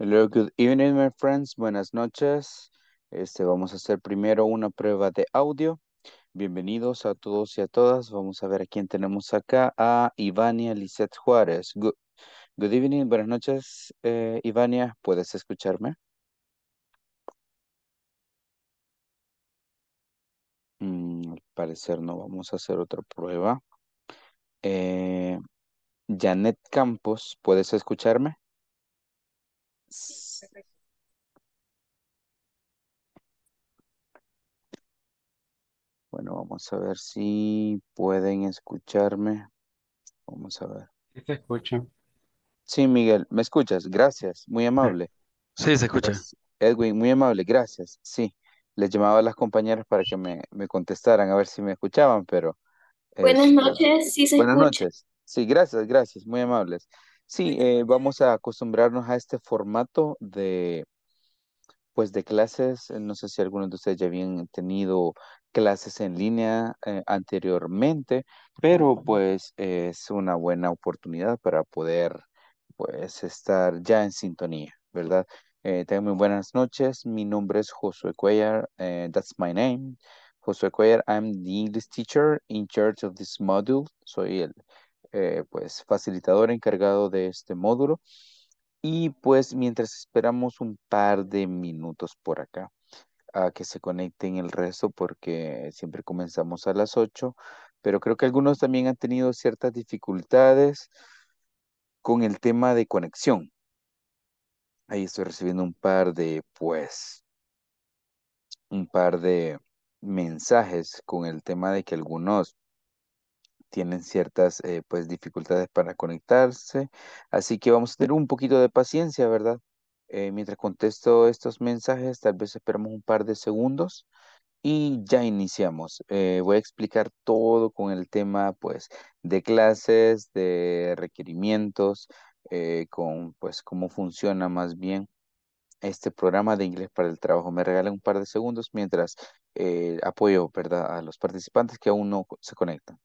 Hello, good evening, my friends. Buenas noches. Este, vamos a hacer primero una prueba de audio. Bienvenidos a todos y a todas. Vamos a ver a quién tenemos acá. A Ivania Lizette Juárez. Good, evening, buenas noches, eh, Ivania. ¿Puedes escucharme? Mm, al parecer no vamos a hacer otra prueba. Eh, Janet Campos, ¿puedes escucharme? Bueno, vamos a ver si pueden escucharme. Vamos a ver. Sí, te Sí, Miguel, ¿me escuchas? Gracias, muy amable. Sí, se escucha. Edwin, muy amable, gracias. Sí, les llamaba a las compañeras para que me, contestaran, a ver si me escuchaban, pero... buenas este, noches, sí se Buenas noches. Sí, gracias, gracias, muy amables. Sí, eh, vamos a acostumbrarnos a este formato de, pues, de clases. No sé si algunos de ustedes ya habían tenido clases en línea eh, anteriormente, pero pues es una buena oportunidad para poder, pues, estar ya en sintonía, ¿verdad? Eh, tengan muy buenas noches. Mi nombre es Josué Cuellar. that's my name. Josué Cuellar, I'm the English teacher in charge of this module. Soy el eh, pues facilitador encargado de este módulo. Y pues mientras esperamos un par de minutos por acá a que se conecten el resto porque siempre comenzamos a las 8, pero creo que algunos también han tenido ciertas dificultades con el tema de conexión. Ahí estoy recibiendo un par de, pues, un par de mensajes con el tema de que algunos tienen ciertas eh, pues dificultades para conectarse, así que vamos a tener un poquito de paciencia, ¿verdad? Eh, mientras contesto estos mensajes, tal vez esperamos un par de segundos y ya iniciamos. Eh, voy a explicar todo con el tema pues de clases, de requerimientos, con pues cómo funciona más bien este programa de inglés para el trabajo. Me regalan un par de segundos mientras apoyo ¿verdad? a los participantes que aún no se conectan.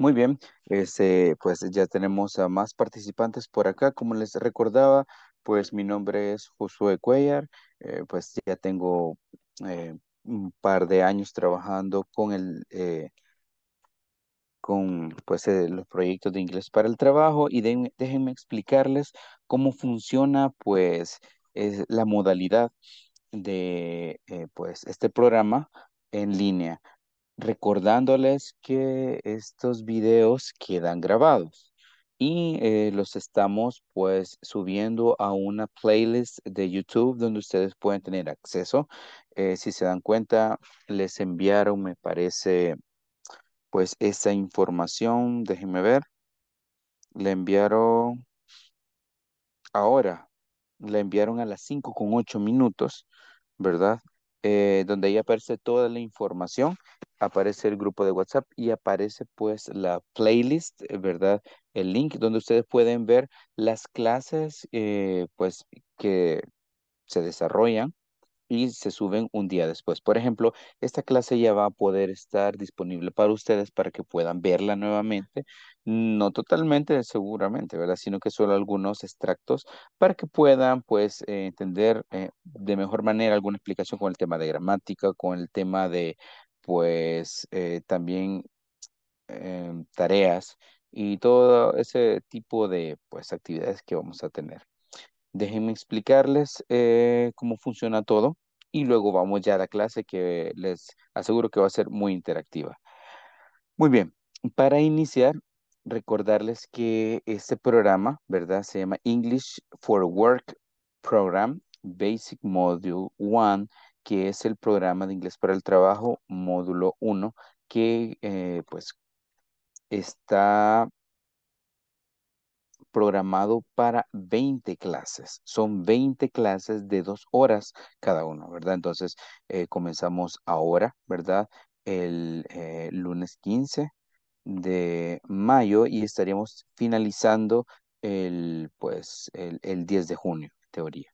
Muy bien, este, pues ya tenemos a más participantes por acá. Como les recordaba, pues mi nombre es Josué Cuellar, eh, pues ya tengo eh, un par de años trabajando con el... Eh, con pues, eh, los proyectos de inglés para el trabajo y déjenme explicarles cómo funciona pues la modalidad de pues este programa en línea recordándoles que estos videos quedan grabados y eh, los estamos pues subiendo a una playlist de YouTube donde ustedes pueden tener acceso. Eh, si se dan cuenta, les enviaron, me parece, pues esa información, déjenme ver, le enviaron ahora, le enviaron a las 5 con 8 minutos, ¿verdad? Eh, donde ahí aparece toda la información, aparece el grupo de WhatsApp y aparece pues la playlist, eh, ¿verdad? El link donde ustedes pueden ver las clases eh, pues que se desarrollan y se suben un día después. Por ejemplo, esta clase ya va a poder estar disponible para ustedes para que puedan verla nuevamente, no totalmente seguramente, ¿verdad? Sino que solo algunos extractos para que puedan pues eh, entender eh, de mejor manera alguna explicación con el tema de gramática, con el tema de pues eh, también tareas y todo ese tipo de pues actividades que vamos a tener. Déjenme explicarles eh, cómo funciona todo y luego vamos ya a la clase que les aseguro que va a ser muy interactiva. Muy bien, para iniciar, recordarles que este programa, ¿verdad? Se llama English for Work Program Basic Module 1, que es el programa de inglés para el trabajo módulo 1, que eh, pues está programado para 20 clases. Son 20 clases de dos horas cada una, ¿verdad? Entonces, eh, comenzamos ahora, ¿verdad? El eh, lunes 15 de mayo y estaríamos finalizando el, pues, el, 10 de junio, teoría.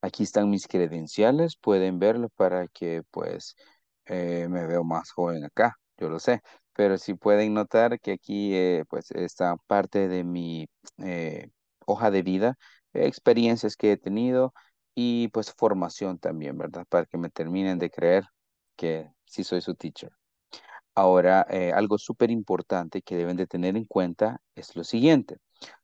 Aquí están mis credenciales, pueden verlo para que pues eh, me veo más joven acá, yo lo sé, pero si pueden notar que aquí eh, pues está parte de mi eh, hoja de vida, experiencias que he tenido y pues formación también, ¿verdad? Para que me terminen de creer que sí soy su teacher. Ahora, eh, algo súper importante que deben de tener en cuenta es lo siguiente.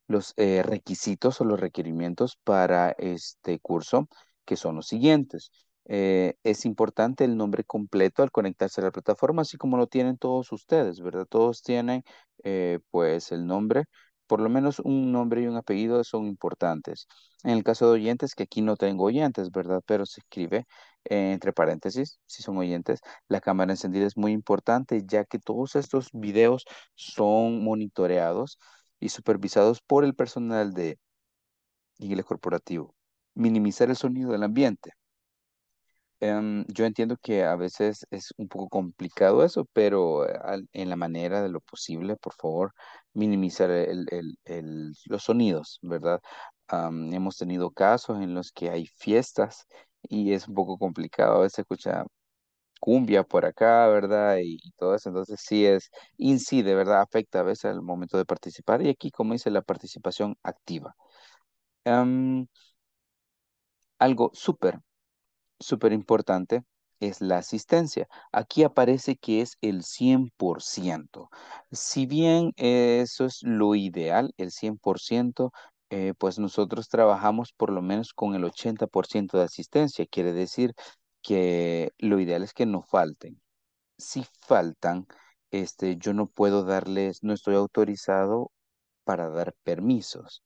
Los requisitos o los requerimientos para este curso, que son los siguientes. Eh, es importante el nombre completo al conectarse a la plataforma, así como lo tienen todos ustedes, ¿verdad? Todos tienen eh, pues el nombre, por lo menos un nombre y un apellido son importantes. En el caso de oyentes, que aquí no tengo oyentes, ¿verdad? Pero se escribe eh, entre paréntesis, si son oyentes, la cámara encendida es muy importante, ya que todos estos videos son monitoreados y supervisados por el personal de inglés corporativo. Minimizar el sonido del ambiente Em, yo entiendo que a veces es un poco complicado eso, pero eh, en la manera de lo posible, por favor, minimizar los sonidos, ¿verdad? hemos tenido casos en los que hay fiestas y es un poco complicado, a veces escucha cumbia por acá, ¿verdad? Y, todo eso, entonces sí es, incide, ¿verdad? Afecta a veces al momento de participar y aquí, como dice, la participación activa. algo súper súper importante es la asistencia. Aquí aparece que es el 100%. Si bien eso es lo ideal, el 100%, eh, pues nosotros trabajamos por lo menos con el 80% de asistencia. Quiere decir que lo ideal es que no falten. Si faltan, este, yo no puedo darles, no estoy autorizado para dar permisos.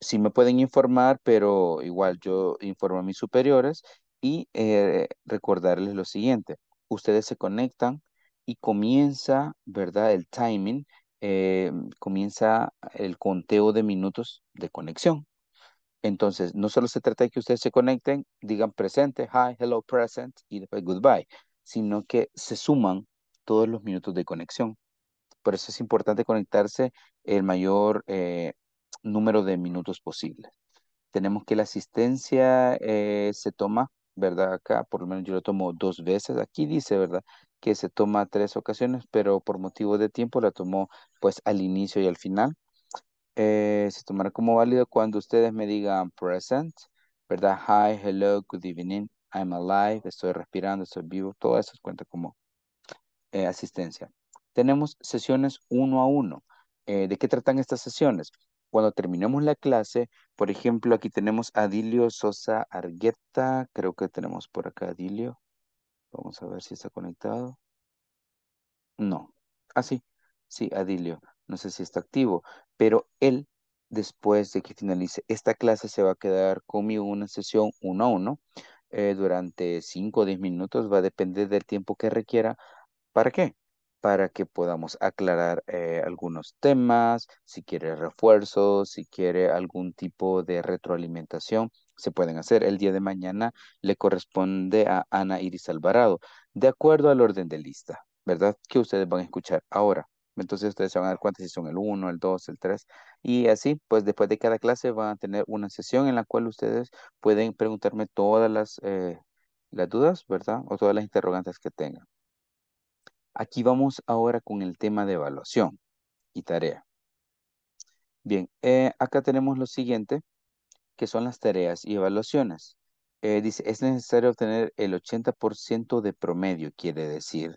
si me pueden informar, pero igual yo informo a mis superiores y eh, recordarles lo siguiente, ustedes se conectan y comienza, ¿verdad? El timing, eh, comienza el conteo de minutos de conexión. Entonces, no solo se trata de que ustedes se conecten, digan presente, hi, hello, present y después goodbye, sino que se suman todos los minutos de conexión. Por eso es importante conectarse el mayor eh, número de minutos posible. Tenemos que la asistencia se toma ¿verdad? Acá, por lo menos yo lo tomo dos veces. Aquí dice, ¿verdad? Que se toma tres ocasiones, pero por motivo de tiempo la tomó pues al inicio y al final. Eh, se tomará como válido cuando ustedes me digan present, ¿verdad? Hi, hello, good evening, I'm alive, estoy respirando, estoy vivo, todo eso cuenta como eh, asistencia. Tenemos sesiones uno a uno. Eh, ¿De qué tratan estas sesiones? cuando terminemos la clase, por ejemplo, aquí tenemos a Dilio Sosa Argueta, creo que tenemos por acá Adilio. Vamos a ver si está conectado. No. Ah, sí. Sí, Adilio. No sé si está activo, pero él, después de que finalice esta clase, se va a quedar conmigo una sesión uno a uno eh, durante cinco o diez minutos. Va a depender del tiempo que requiera. ¿Para qué? para que podamos aclarar eh, algunos temas, si quiere refuerzos, si quiere algún tipo de retroalimentación, se pueden hacer. El día de mañana le corresponde a Ana Iris Alvarado, de acuerdo al orden de lista, ¿verdad? Que ustedes van a escuchar ahora. Entonces ustedes se van a dar cuenta si son el 1, el 2, el 3. Y así, pues después de cada clase van a tener una sesión en la cual ustedes pueden preguntarme todas las, eh, las dudas, ¿verdad? O todas las interrogantes que tengan. Aquí vamos ahora con el tema de evaluación y tarea. Bien, eh, acá tenemos lo siguiente, que son las tareas y evaluaciones. Eh, dice, es necesario obtener el 80% de promedio, quiere decir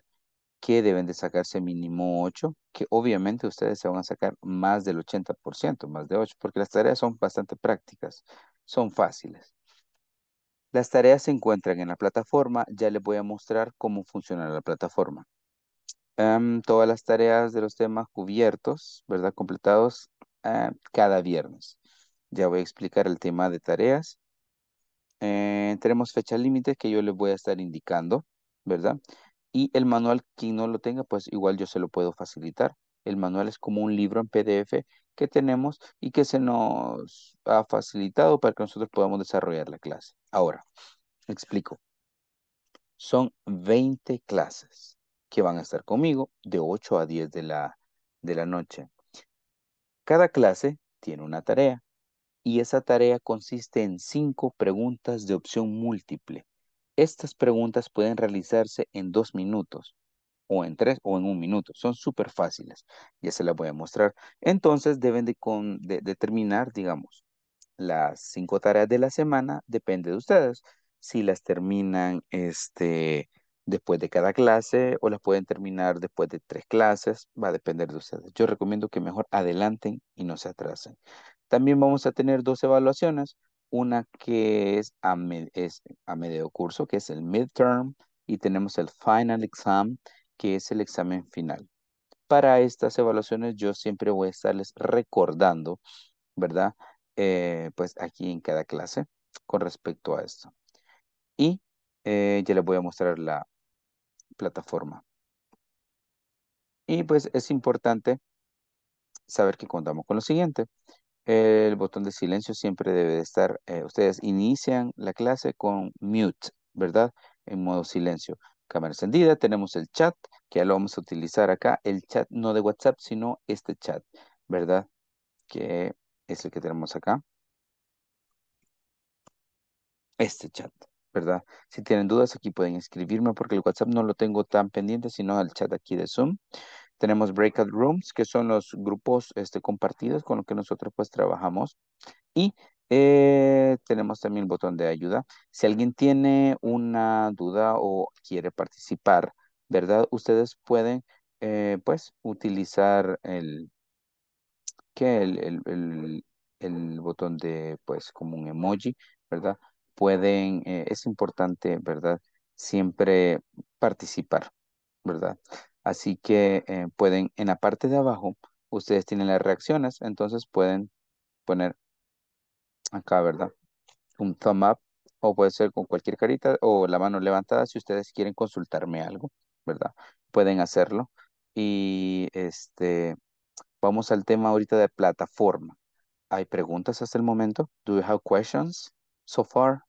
que deben de sacarse mínimo 8, que obviamente ustedes se van a sacar más del 80%, más de 8, porque las tareas son bastante prácticas, son fáciles. Las tareas se encuentran en la plataforma, ya les voy a mostrar cómo funciona la plataforma todas las tareas de los temas cubiertos, ¿verdad? Completados ah, cada viernes. Ya voy a explicar el tema de tareas. Eh, tenemos fecha límite que yo les voy a estar indicando, ¿verdad? Y el manual, quien no lo tenga, pues igual yo se lo puedo facilitar. El manual es como un libro en PDF que tenemos y que se nos ha facilitado para que nosotros podamos desarrollar la clase. Ahora, explico. Son 20 clases que van a estar conmigo de 8 a 10 de la, de la noche. Cada clase tiene una tarea y esa tarea consiste en cinco preguntas de opción múltiple. Estas preguntas pueden realizarse en dos minutos o en tres o en un minuto. Son súper fáciles. Ya se las voy a mostrar. Entonces deben de, con, terminar, digamos, las cinco tareas de la semana. Depende de ustedes. Si las terminan este, después de cada clase o las pueden terminar después de tres clases, va a depender de ustedes. Yo recomiendo que mejor adelanten y no se atrasen. También vamos a tener dos evaluaciones, una que es a, medio curso, que es el midterm, y tenemos el final exam, que es el examen final. Para estas evaluaciones yo siempre voy a estarles recordando, ¿verdad? Eh, pues aquí en cada clase con respecto a esto. Y eh, ya les voy a mostrar la plataforma. Y pues es importante saber que contamos con lo siguiente. El botón de silencio siempre debe de estar, eh, ustedes inician la clase con mute, ¿verdad? En modo silencio. Cámara encendida, tenemos el chat, que ya lo vamos a utilizar acá, el chat no de WhatsApp, sino este chat, ¿verdad? Que es el que tenemos acá. Este chat. ¿verdad? Si tienen dudas, aquí pueden escribirme porque el WhatsApp no lo tengo tan pendiente, sino el chat aquí de Zoom. Tenemos breakout rooms, que son los grupos este, compartidos con los que nosotros pues trabajamos. Y eh, tenemos también el botón de ayuda. Si alguien tiene una duda o quiere participar, ¿verdad? Ustedes pueden eh, pues utilizar el, que el, el, el, el botón de pues como un emoji, ¿verdad? pueden, eh, es importante, ¿verdad? Siempre participar, ¿verdad? Así que eh, pueden, en la parte de abajo, ustedes tienen las reacciones, entonces pueden poner acá, ¿verdad? Un thumb up o puede ser con cualquier carita o la mano levantada si ustedes quieren consultarme algo, ¿verdad? Pueden hacerlo. Y este, vamos al tema ahorita de plataforma. ¿Hay preguntas hasta el momento? Do you have questions? so far.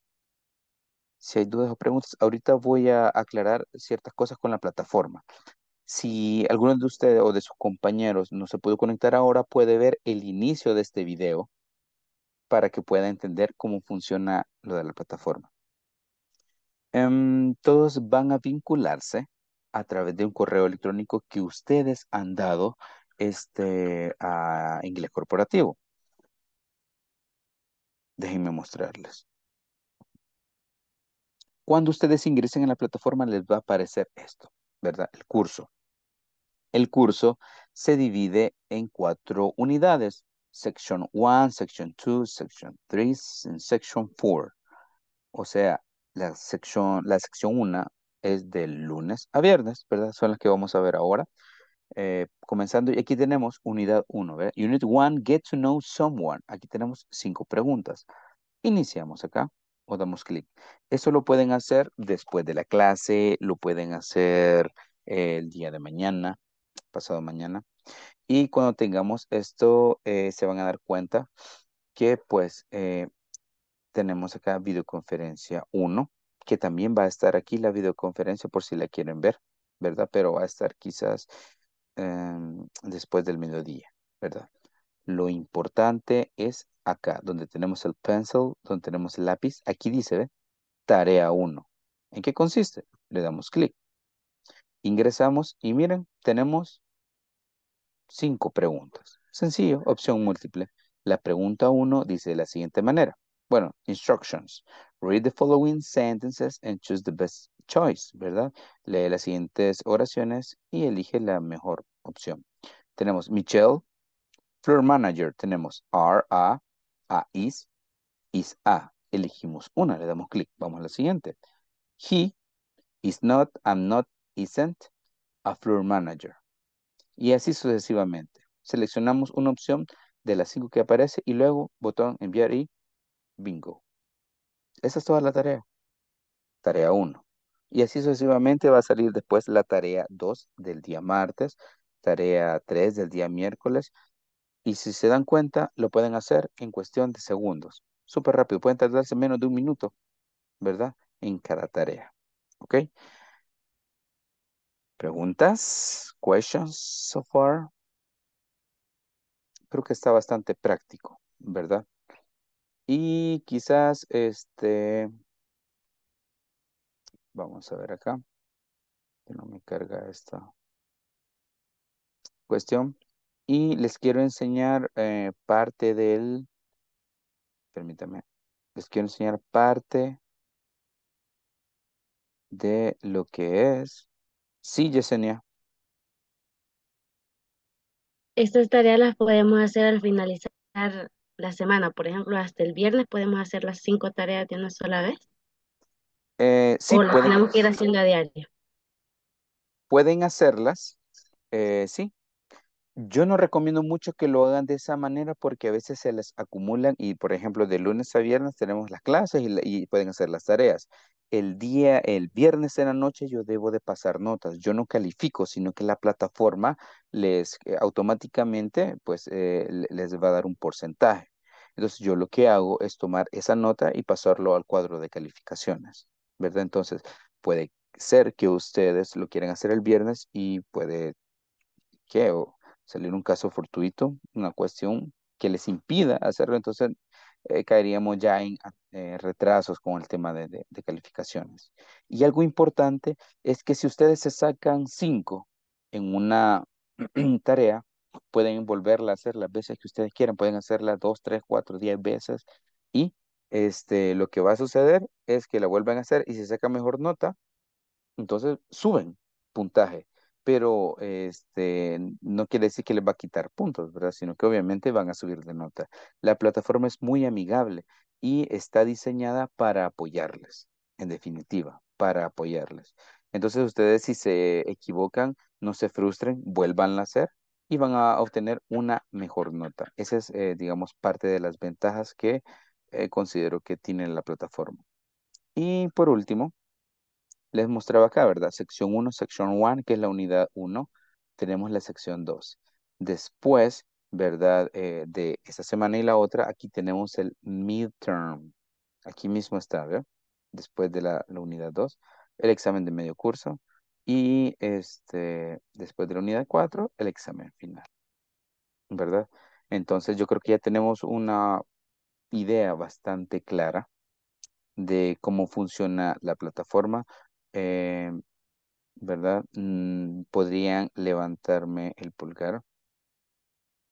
Si hay dudas o preguntas, ahorita voy a aclarar ciertas cosas con la plataforma. Si alguno de ustedes o de sus compañeros no se pudo conectar ahora, puede ver el inicio de este video para que pueda entender cómo funciona lo de la plataforma. Em, todos van a vincularse a través de un correo electrónico que ustedes han dado este, a Inglés Corporativo. Déjenme mostrarles. Cuando ustedes ingresen en la plataforma les va a aparecer esto, ¿verdad? El curso. El curso se divide en cuatro unidades. Section 1, Section 2, Section 3, Section 4. O sea, la sección, la sección 1 es de lunes a viernes, ¿verdad? Son las que vamos a ver ahora. Eh, comenzando, y aquí tenemos unidad 1, ¿verdad? Unit 1, get to know someone. Aquí tenemos cinco preguntas. Iniciamos acá o damos clic. Eso lo pueden hacer después de la clase, lo pueden hacer eh, el día de mañana, pasado mañana. Y cuando tengamos esto, eh, se van a dar cuenta que pues tenemos acá videoconferencia 1, que también va a estar aquí la videoconferencia por si la quieren ver, ¿verdad? Pero va a estar quizás Em, después del mediodía, ¿verdad? Lo importante es acá, donde tenemos el pencil, donde tenemos el lápiz. Aquí dice, ¿ve? Tarea 1. ¿En qué consiste? Le damos clic. Ingresamos y miren, tenemos cinco preguntas. Sencillo, opción múltiple. La pregunta 1 dice de la siguiente manera. Bueno, instructions. Read the following sentences and choose the best choice, ¿verdad? Lee las siguientes oraciones y elige la mejor opción. Tenemos Michelle, Floor Manager. Tenemos R, A, A is, is A. Elegimos una, le damos clic. Vamos a la siguiente. He, is not, I'm not, isn't, a Floor Manager. Y así sucesivamente. Seleccionamos una opción de las cinco que aparece y luego botón enviar y bingo. Esa es toda la tarea. Tarea 1. Y así sucesivamente va a salir después la tarea 2 del día martes, tarea 3 del día miércoles. Y si se dan cuenta, lo pueden hacer en cuestión de segundos. Súper rápido, pueden tardarse menos de un minuto, ¿verdad? En cada tarea. ¿Ok? ¿Preguntas? ¿Questions so far? Creo que está bastante práctico, ¿verdad? Y quizás este Vamos a ver acá. Que no me carga esta cuestión. Y les quiero enseñar eh, parte del... Permítame. Les quiero enseñar parte de lo que es. Sí, Yesenia. Estas tareas las podemos hacer al finalizar la semana. Por ejemplo, hasta el viernes podemos hacer las cinco tareas de una sola vez. Eh, sí, o pueden, diaria. Pueden hacerlas, eh, sí. Yo no recomiendo mucho que lo hagan de esa manera porque a veces se les acumulan y, por ejemplo, de lunes a viernes tenemos las clases y, pueden hacer las tareas. El día, el viernes en la noche yo debo de pasar notas. Yo no califico, sino que la plataforma les eh, automáticamente pues eh, les va a dar un porcentaje. Entonces yo lo que hago es tomar esa nota y pasarlo al cuadro de calificaciones. ¿verdad? Entonces, puede ser que ustedes lo quieran hacer el viernes y puede que salir un caso fortuito, una cuestión que les impida hacerlo, entonces eh, caeríamos ya en ah, eh, retrasos con el tema de, de, calificaciones. Y algo importante es que si ustedes se sacan cinco en una tarea, pueden volverla a hacer las veces que ustedes quieran, pueden hacerla dos, tres, cuatro, diez veces y este, lo que va a suceder es que la vuelvan a hacer y si saca mejor nota, entonces suben puntaje. Pero este, no quiere decir que les va a quitar puntos, ¿verdad? Sino que obviamente van a subir de nota. La plataforma es muy amigable y está diseñada para apoyarles, en definitiva, para apoyarles. Entonces ustedes si se equivocan, no se frustren, vuelvan a hacer y van a obtener una mejor nota. Esa es, eh, digamos, parte de las ventajas que eh, considero que tienen la plataforma. Y por último, les mostraba acá, ¿verdad? Sección 1, sección 1, que es la unidad 1, tenemos la sección 2. Después, ¿verdad? Eh, de esta semana y la otra, aquí tenemos el midterm. Aquí mismo está, ¿verdad? Después de la, unidad 2, el examen de medio curso. Y este, después de la unidad 4, el examen final. ¿Verdad? Entonces yo creo que ya tenemos una idea bastante clara de cómo funciona la plataforma, eh, ¿verdad? Mm, podrían levantarme el pulgar.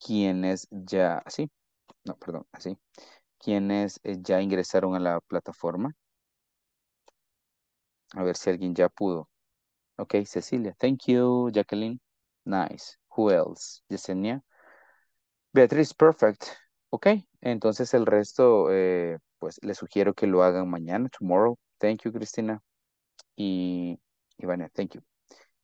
Quienes ya, así, no, perdón, así. Quienes eh, ya ingresaron a la plataforma. A ver si alguien ya pudo. Ok, Cecilia, thank you, Jacqueline. Nice. Who else? Yesenia. Beatriz, perfect. Ok, entonces el resto, eh, pues les sugiero que lo hagan mañana, tomorrow. Thank you, Cristina. Y Ivania, thank you.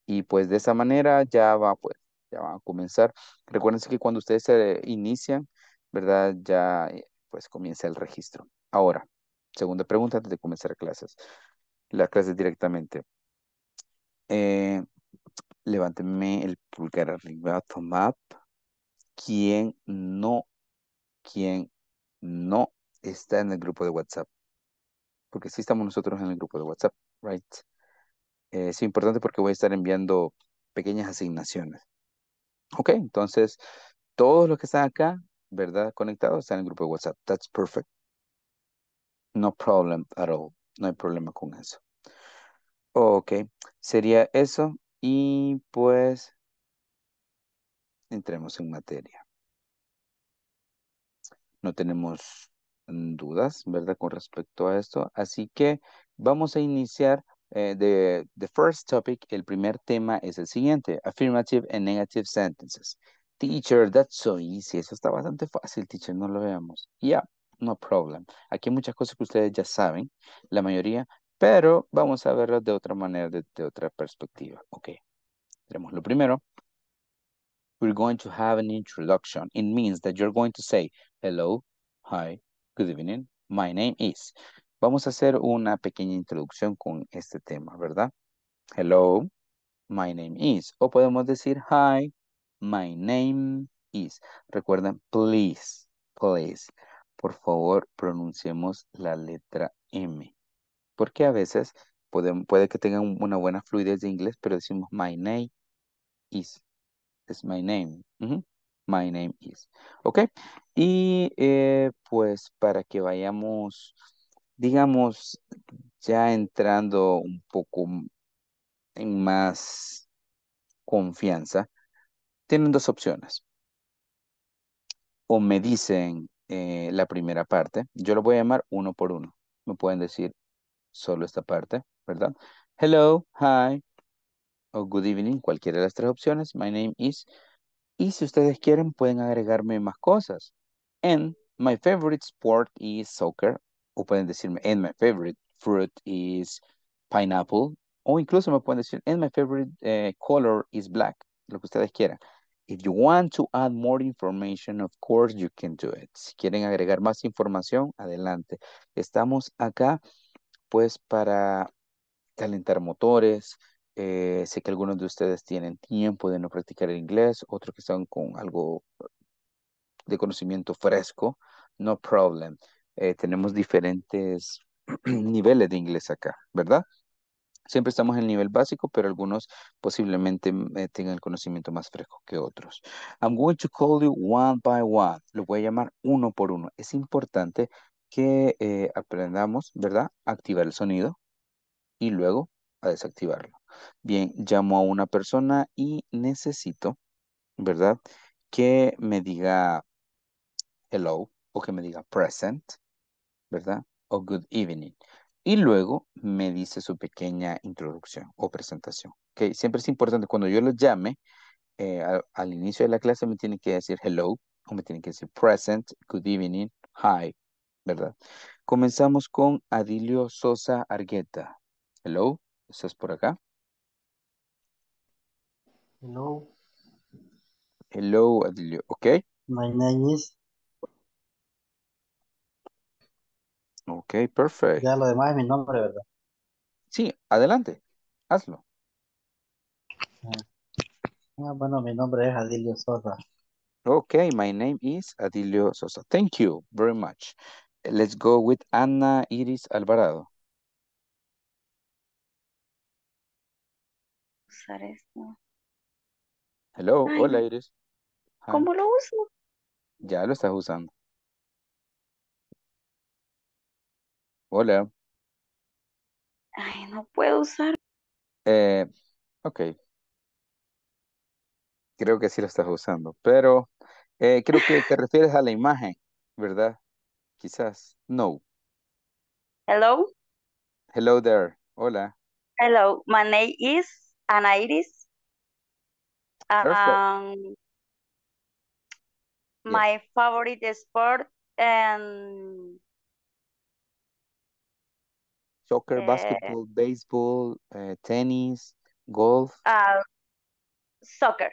Y pues de esa manera ya va, pues, ya va a comenzar. Recuérdense que cuando ustedes se inician, ¿verdad? Ya, eh, pues, comienza el registro. Ahora, segunda pregunta antes de comenzar clases. Las clases directamente. Eh, levánteme el pulgar arriba, Tomap. ¿Quién no quien no está en el grupo de WhatsApp. Porque sí estamos nosotros en el grupo de WhatsApp, right? Eh, es importante porque voy a estar enviando pequeñas asignaciones. Ok, entonces todos los que están acá, ¿verdad? Conectados están en el grupo de WhatsApp. That's perfect. No problem at all. No hay problema con eso. Ok, sería eso y pues entremos en materia no tenemos mm, dudas, ¿verdad? Con respecto a esto. Así que vamos a iniciar eh, the, first topic. El primer tema es el siguiente, affirmative and negative sentences. Teacher, that's so easy. Eso está bastante fácil, teacher, no lo veamos. Yeah, no problem. Aquí hay muchas cosas que ustedes ya saben, la mayoría, pero vamos a verlo de otra manera, de, otra perspectiva. Ok, tenemos lo primero. We're going to have an introduction. It means that you're going to say, Hello, hi, good evening. My name is. Vamos a hacer una pequeña introducción con este tema, ¿verdad? Hello, my name is. O podemos decir hi, my name is. Recuerden, please, please. Por favor, pronunciemos la letra M. Porque a veces puede que tengan una buena fluidez de inglés, pero decimos my name is. Es my name. My name is. ¿Ok? Y eh, pues para que vayamos, digamos, ya entrando un poco en más confianza, tienen dos opciones. O me dicen eh, la primera parte, yo lo voy a llamar uno por uno. Me pueden decir solo esta parte, ¿verdad? Hello, hi, o good evening, cualquiera de las tres opciones. My name is y si ustedes quieren, pueden agregarme más cosas. And my favorite sport is soccer. O pueden decirme, and my favorite fruit is pineapple. O incluso me pueden decir, and my favorite eh, color is black. Lo que ustedes quieran. If you want to add more information, of course you can do it. Si quieren agregar más información, adelante. Estamos acá pues para calentar motores, eh, sé que algunos de ustedes tienen tiempo de no practicar el inglés, otros que están con algo de conocimiento fresco. No problem. Eh, tenemos diferentes niveles de inglés acá, ¿verdad? Siempre estamos en el nivel básico, pero algunos posiblemente mm, eh, tengan el conocimiento más fresco que otros. I'm going to call you one by one. Lo voy a llamar uno por uno. Es importante que aprendamos, ¿verdad? Activar el sonido y luego a desactivarlo. Bien, llamo a una persona y necesito, ¿verdad? Que me diga hello o que me diga present, ¿verdad? O good evening. Y luego me dice su pequeña introducción o presentación. ¿okay? Siempre es importante cuando yo lo llame, eh, al, inicio de la clase me tiene que decir hello o me tiene que decir present, good evening, hi, ¿verdad? Comenzamos con Adilio Sosa Argueta. Hello, ¿estás por acá? Hello, Hello, Adilio. Okay. my name is. Okay, perfect. Ya lo demás es mi nombre, ¿verdad? Sí, adelante. Hazlo. Ah, ah, bueno, mi nombre es Adilio Sosa. Ok, my name is Adilio Sosa. Thank you very much. Let's go with Ana Iris Alvarado. Usar esto Hello, hola Iris. ¿cómo lo uso? Ya lo estás usando. Hola. Ay, no puedo usar. Eh, ok, creo que sí lo estás usando, pero eh, creo que te refieres a la imagen, ¿verdad? Quizás. No. Hello, Hello there. Hola. hello. My name is Ana Iris. Um, yeah. My favorite sport and soccer, uh, basketball, baseball, uh, tennis, golf. Uh, soccer.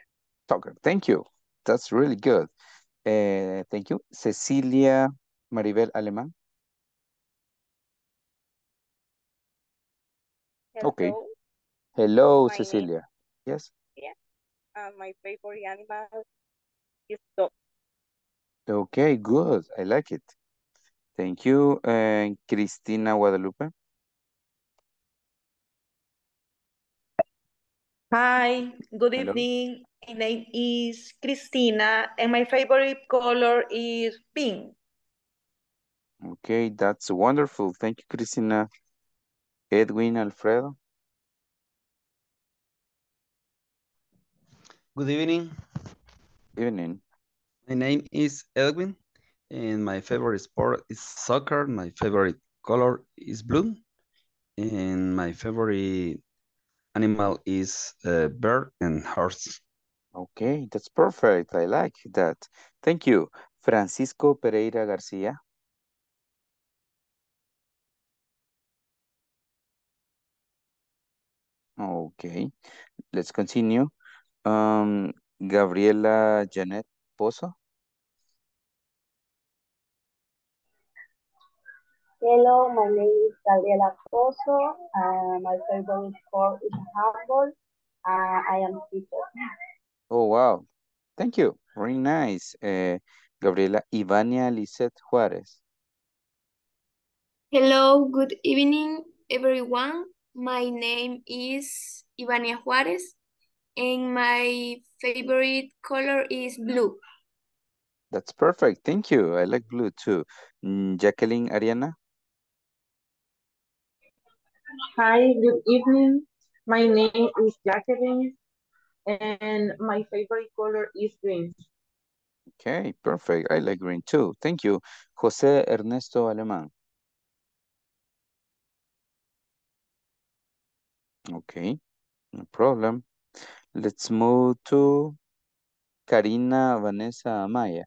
Soccer. Thank you. That's really good. Uh, thank you. Cecilia Maribel Alemán. Hello. Okay. Hello, My Cecilia. Name. Yes and uh, my favorite animal is dog. Okay, good. I like it. Thank you. And uh, Cristina Guadalupe. Hi, good Hello. evening. My name is Cristina and my favorite color is pink. Okay, that's wonderful. Thank you, Cristina. Edwin Alfredo. Good evening. Evening. My name is Edwin, and my favorite sport is soccer. My favorite color is blue, and my favorite animal is a uh, bird and horse. Okay, that's perfect. I like that. Thank you. Francisco Pereira Garcia. Okay, let's continue. Gabriela Janet Pozo. Hello, my name is Gabriela Pozo. my um, favorite sport is handball. Uh, I am teacher. Oh, wow. Thank you. Very nice. Eh, Gabriela Ivania Lisette Juarez. Hello, good evening, everyone. My name is Ivania Juárez. and my favorite color is blue. That's perfect. Thank you. I like blue too. Mm, Jacqueline, Ariana? Hi, good evening. My name is Jacqueline and my favorite color is green. Okay, perfect. I like green too. Thank you. Jose Ernesto Alemán. Okay, no problem. Let's move to Karina Vanessa Amaya.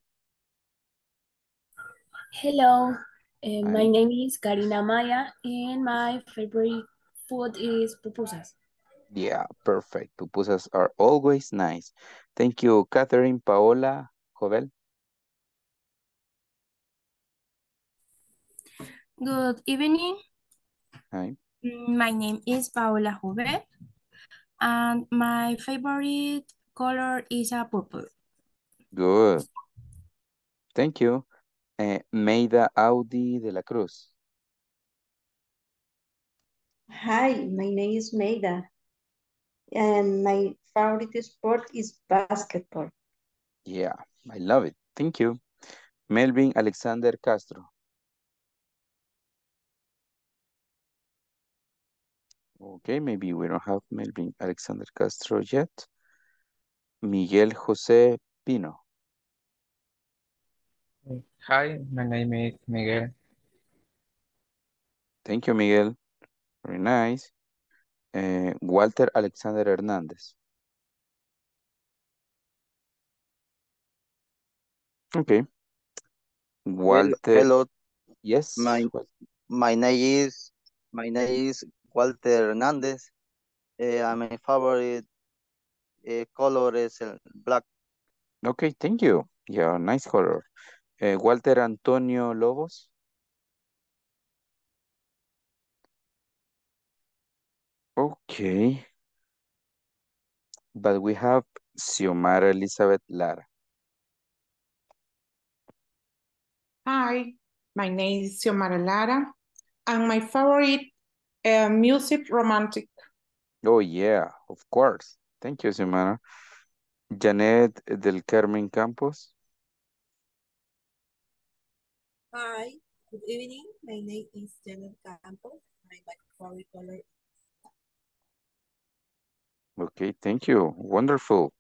Hello, uh, my name is Karina Amaya and my favorite food is pupusas. Yeah, perfect. Pupusas are always nice. Thank you, Catherine, Paola, Jovel. Good evening. Hi. Mm, my name is Paola Jovel and my favorite color is a purple. Good. Thank you. Eh, Maida Audi de la Cruz. Hi, my name is Maida. And my favorite sport is basketball. Yeah, I love it. Thank you. Melvin Alexander Castro. Okay, maybe we don't have Melvin Alexander Castro yet. Miguel Jose Pino. Hi, my name is Miguel. Thank you, Miguel. Very nice. Uh, Walter Alexander Hernandez. Okay. Walter. Hello. Yes. My, my name is my name is Walter Hernández. Uh, my favorite uh, color is black. Okay, thank you. Yeah, nice color. Uh, Walter Antonio Lobos. Okay. But we have Xiomara Elizabeth Lara. Hi, my name is Xiomara Lara, and my favorite uh, music romantic. Oh, yeah, of course. Thank you, Simana. Janet del Carmen Campos. Hi, good evening. My name is Janet Campos. My favorite color Okay, thank you. Wonderful.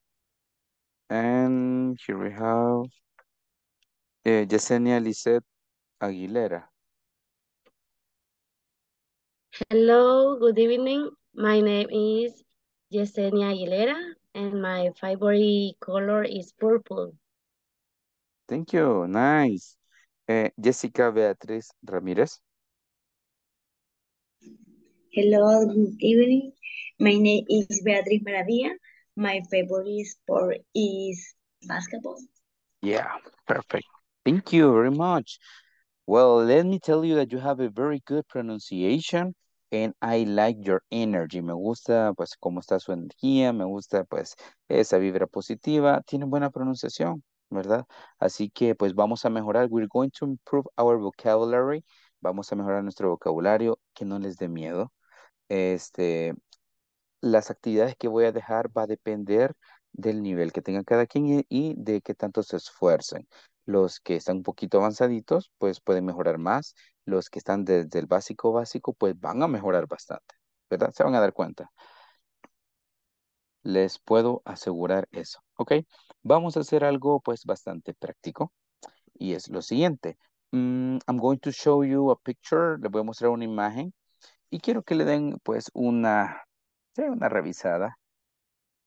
And here we have uh, Yesenia Lisette Aguilera. Hello, good evening. My name is Yesenia Aguilera and my favorite color is purple. Thank you, nice. Uh, Jessica Beatriz Ramirez. Hello, good evening. My name is Beatriz Maravilla. My favorite sport is basketball. Yeah, perfect. Thank you very much. Well, let me tell you that you have a very good pronunciation And I like your energy. Me gusta pues cómo está su energía, me gusta pues esa vibra positiva. Tiene buena pronunciación, ¿verdad? Así que pues vamos a mejorar. We're going to improve our vocabulary. Vamos a mejorar nuestro vocabulario, que no les dé miedo. Este, las actividades que voy a dejar va a depender del nivel que tenga cada quien y, y de qué tanto se esfuercen. Los que están un poquito avanzaditos, pues pueden mejorar más. Los que están desde el básico básico, pues van a mejorar bastante, ¿verdad? Se van a dar cuenta. Les puedo asegurar eso, ¿ok? Vamos a hacer algo, pues, bastante práctico. Y es lo siguiente. Mm, I'm going to show you a picture. Les voy a mostrar una imagen. Y quiero que le den, pues, una, una revisada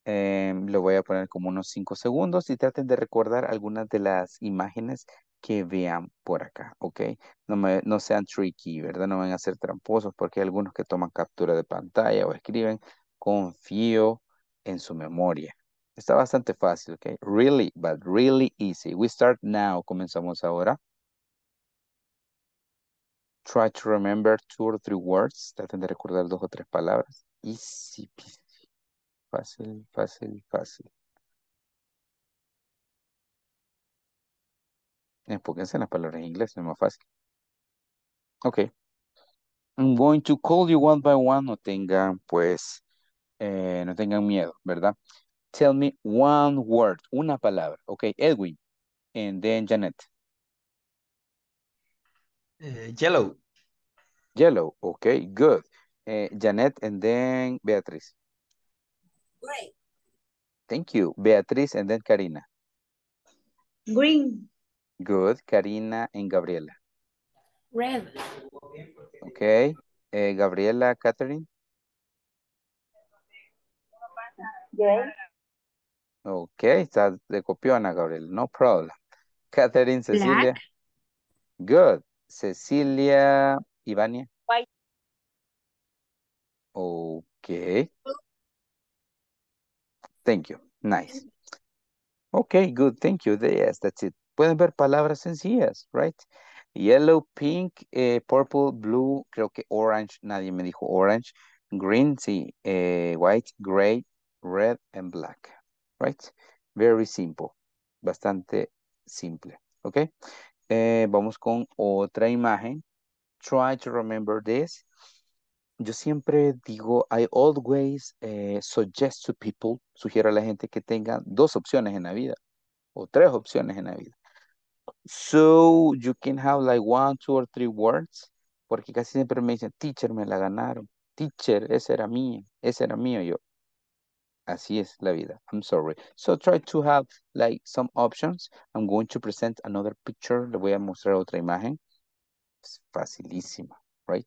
Em, lo voy a poner como unos 5 segundos y traten de recordar algunas de las imágenes que vean por acá, ¿ok? No, no sean tricky, ¿verdad? No van a ser tramposos porque hay algunos que toman captura de pantalla o escriben, confío en su memoria. Está bastante fácil, ¿ok? Really, but really easy. We start now. Comenzamos ahora. Try to remember two or three words. Traten de recordar dos o tres palabras. Easy peasy. Fácil, fácil, fácil. Enfóquense en las palabras en inglés, es más fácil. Ok. I'm going to call you one by one. No tengan, pues, eh, no tengan miedo, ¿verdad? Tell me one word, una palabra. Ok, Edwin. And then Janet. Eh, yellow. Yellow, ok, good. Eh, Janet and then Beatriz. Thank you. Beatriz and then Karina. Green. Good. Karina and Gabriela. Red. Okay. Eh, Gabriela, Catherine. Okay, está de a Gabriel. No problem. Catherine, Cecilia. Good. Cecilia, Ivania. White. Okay. Thank you. Nice. Okay, good. Thank you. Yes, that's it. Pueden ver palabras sencillas, right? Yellow, pink, eh, purple, blue, creo que orange, nadie me dijo orange. Green, sí, eh, white, gray, red, and black, right? Very simple, bastante simple, okay? Eh, vamos con otra imagen. Try to remember this yo siempre digo, I always eh, suggest to people, sugiero a la gente que tenga dos opciones en la vida o tres opciones en la vida. So you can have like one, two or three words, porque casi siempre me dicen, teacher, me la ganaron, teacher, esa era mía, esa era mío yo. Así es la vida. I'm sorry. So try to have like some options. I'm going to present another picture. Le voy a mostrar otra imagen. Es facilísima, right?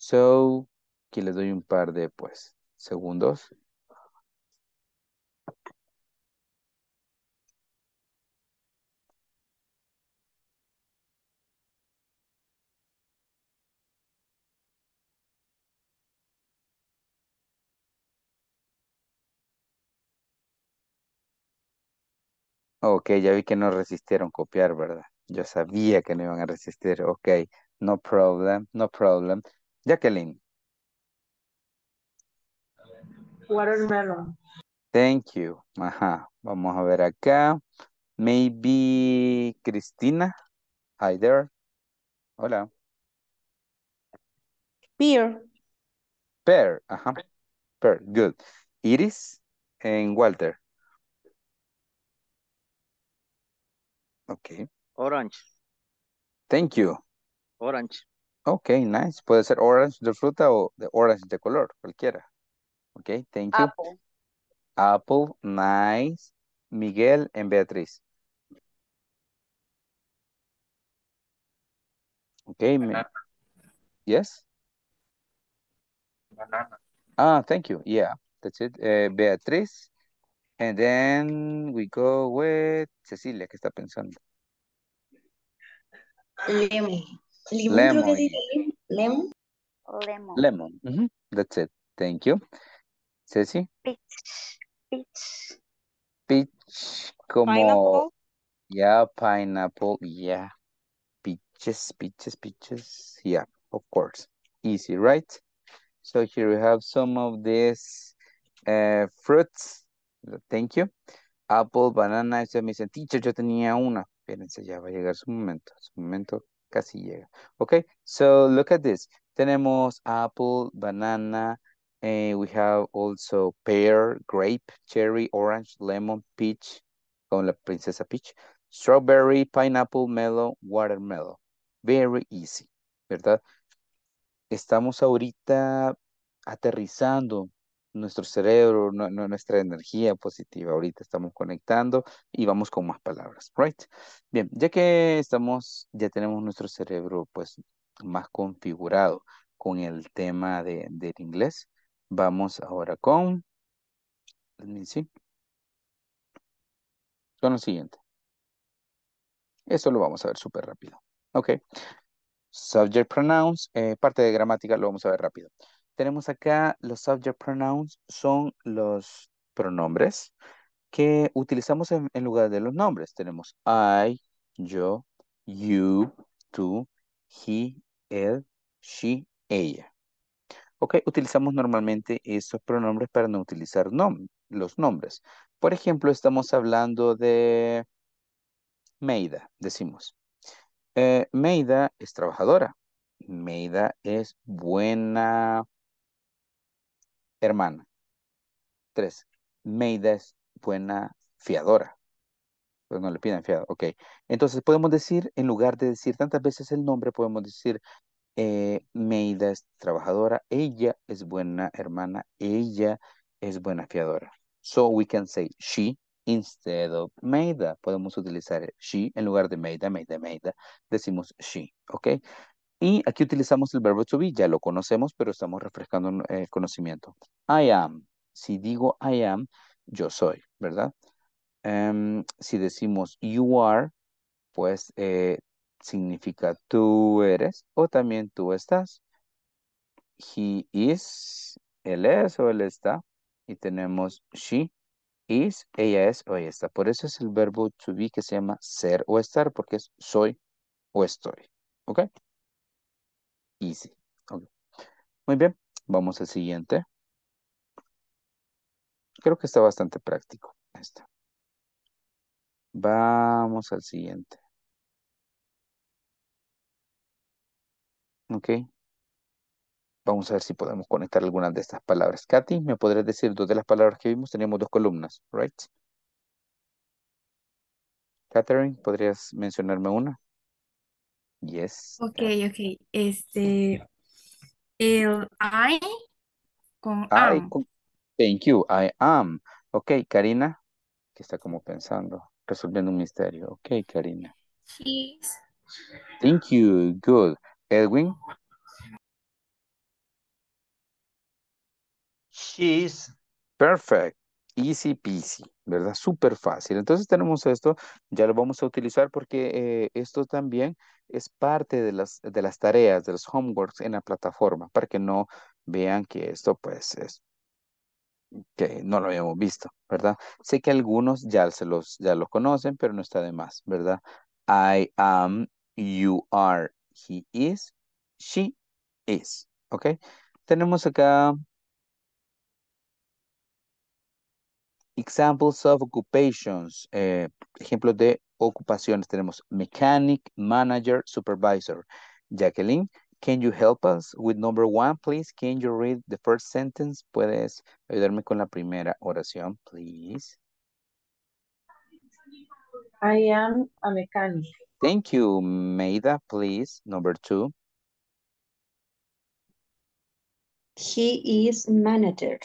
So, que les doy un par de, pues, segundos. Ok, ya vi que no resistieron copiar, ¿verdad? Yo sabía que no iban a resistir. Ok, no problem, no problem. Jacqueline. Watermelon. Thank you. Ajá. Vamos a ver acá. Maybe Cristina. Hi there. Hola. Pear. Pear. Ajá. Pear. Good. Iris and Walter. Okay. Orange. Thank you. Orange. Ok, nice. Puede ser orange de fruta o de orange de color, cualquiera. Ok, thank you. Apple. nice. Miguel en Beatriz. Ok, me... yes. Banana. Ah, thank you. Yeah, that's it. Eh, Beatriz. And then we go with Cecilia, que está pensando lemon. lemon. Lemon. That's it. Thank you. Ceci. Peach. Peach. Peach como... Pineapple. Yeah, pineapple. Yeah. Peaches, peaches, peaches. Yeah, of course. Easy, right? So here we have some of these uh, fruits. Thank you. Apple, banana, ese me dice, teacher, yo tenía una. Espérense, ya va a llegar su momento. Su momento, casi llega. Ok, so look at this. Tenemos apple, banana, eh, we have also pear, grape, cherry, orange, lemon, peach, con la princesa peach, strawberry, pineapple, melon, watermelon. Very easy, ¿verdad? Estamos ahorita aterrizando nuestro cerebro, nuestra energía positiva. Ahorita estamos conectando y vamos con más palabras, right? Bien, ya que estamos, ya tenemos nuestro cerebro pues más configurado con el tema de, del inglés, vamos ahora con, let con lo siguiente. Eso lo vamos a ver súper rápido. Ok. Subject pronouns, eh, parte de gramática lo vamos a ver rápido tenemos acá los subject pronouns, son los pronombres que utilizamos en, lugar de los nombres. Tenemos I, yo, you, tú, he, él, she, ella. Ok, utilizamos normalmente estos pronombres para no utilizar los nombres. Por ejemplo, estamos hablando de Meida, decimos. Eh, Meida es trabajadora. Meida es buena hermana. Tres, Meida es buena fiadora. Pues no le piden fiado, ok. Entonces podemos decir, en lugar de decir tantas veces el nombre, podemos decir, eh, Meida es trabajadora, ella es buena hermana, ella es buena fiadora. So we can say she instead of Meida. Podemos utilizar she en lugar de Meida, Meida, Meida. Decimos she, ok. Y aquí utilizamos el verbo to be, ya lo conocemos, pero estamos refrescando mm, el conocimiento. I am. Si digo I am, yo soy, ¿verdad? Em, si decimos you are, pues eh, significa tú eres o también tú estás. He is, él es o él está. Y tenemos she is, ella es o ella está. Por eso es el verbo to be que se llama ser o estar, porque es soy o estoy. ¿Ok? Easy. Muy bien, vamos al siguiente. Creo que está bastante práctico. Este. Vamos al siguiente. Ok. Vamos a ver si podemos conectar algunas de estas palabras. Katy, ¿me podrías decir dos de las palabras que vimos? Teníamos dos columnas, ¿right? Katherine, ¿podrías mencionarme una? Yes. Ok, ok. Este, el eh, I con I thank you, I am. Okay, Karina, que está como pensando, resolviendo un misterio. Ok, Karina. She's. Thank you, good. Edwin. She's. Perfect. Easy peasy, ¿verdad? Súper fácil. Entonces tenemos esto, ya lo vamos a utilizar porque eh, esto también es parte de las, de las tareas, de los homeworks en la plataforma, para que no vean que esto pues es que no lo habíamos visto, ¿verdad? Sé que algunos ya se los ya lo conocen, pero no está de más, ¿verdad? I am, you are, he is, she is, ¿ok? Tenemos acá Examples of occupations. Eh, ejemplos de ocupaciones. Tenemos mechanic, manager, supervisor. Jacqueline, can you help us with number one, please? Can you read the first sentence? ¿Puedes ayudarme con la primera oración, please? I am a mechanic. Thank you, Maida, please. Number two. He is manager.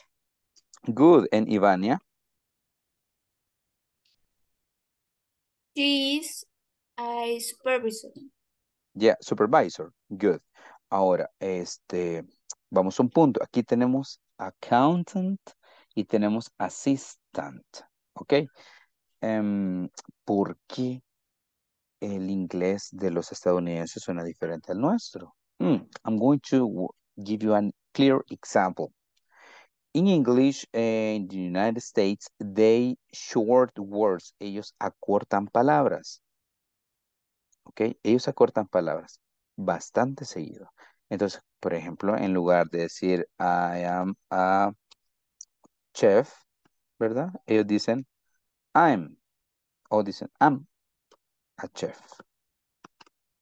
Good. And Ivania? She is a supervisor. Yeah, supervisor. Good. Ahora, este, vamos a un punto. Aquí tenemos accountant y tenemos assistant. ¿Ok? Em, ¿Por qué el inglés de los estadounidenses suena diferente al nuestro? Hmm, I'm going to give you a clear example. In English, eh, in the United States, they short words. Ellos acortan palabras. ¿Ok? Ellos acortan palabras bastante seguido. Entonces, por ejemplo, en lugar de decir I am a chef, ¿verdad? Ellos dicen I'm o dicen I'm a chef.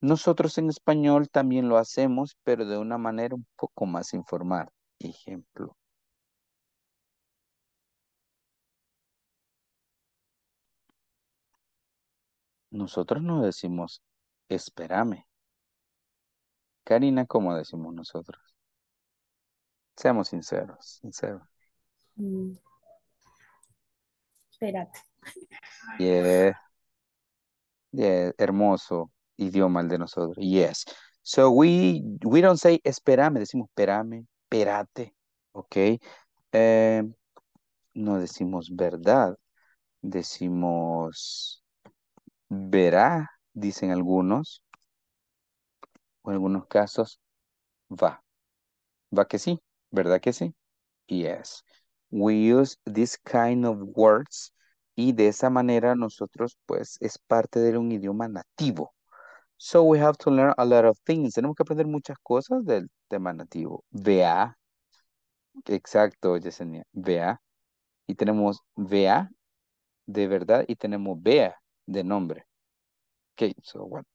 Nosotros en español también lo hacemos, pero de una manera un poco más informal. Ejemplo, Nosotros no decimos, espérame. Karina, ¿cómo decimos nosotros? Seamos sinceros, sinceros. Esperate. Mm. Espérate. hermoso idioma el de nosotros. Yes. So we we don't say espérame, decimos espérame, espérate, ok. Eh, no decimos verdad, decimos verá, dicen algunos, o en algunos casos, va. Va que sí, ¿verdad que sí? Yes. We use this kind of words y de esa manera nosotros, pues, es parte de un idioma nativo. So we have to learn a lot of things. Tenemos que aprender muchas cosas del tema nativo. Vea. Exacto, Yesenia. Vea. Y tenemos vea de verdad y tenemos vea de nombre. Okay, so what?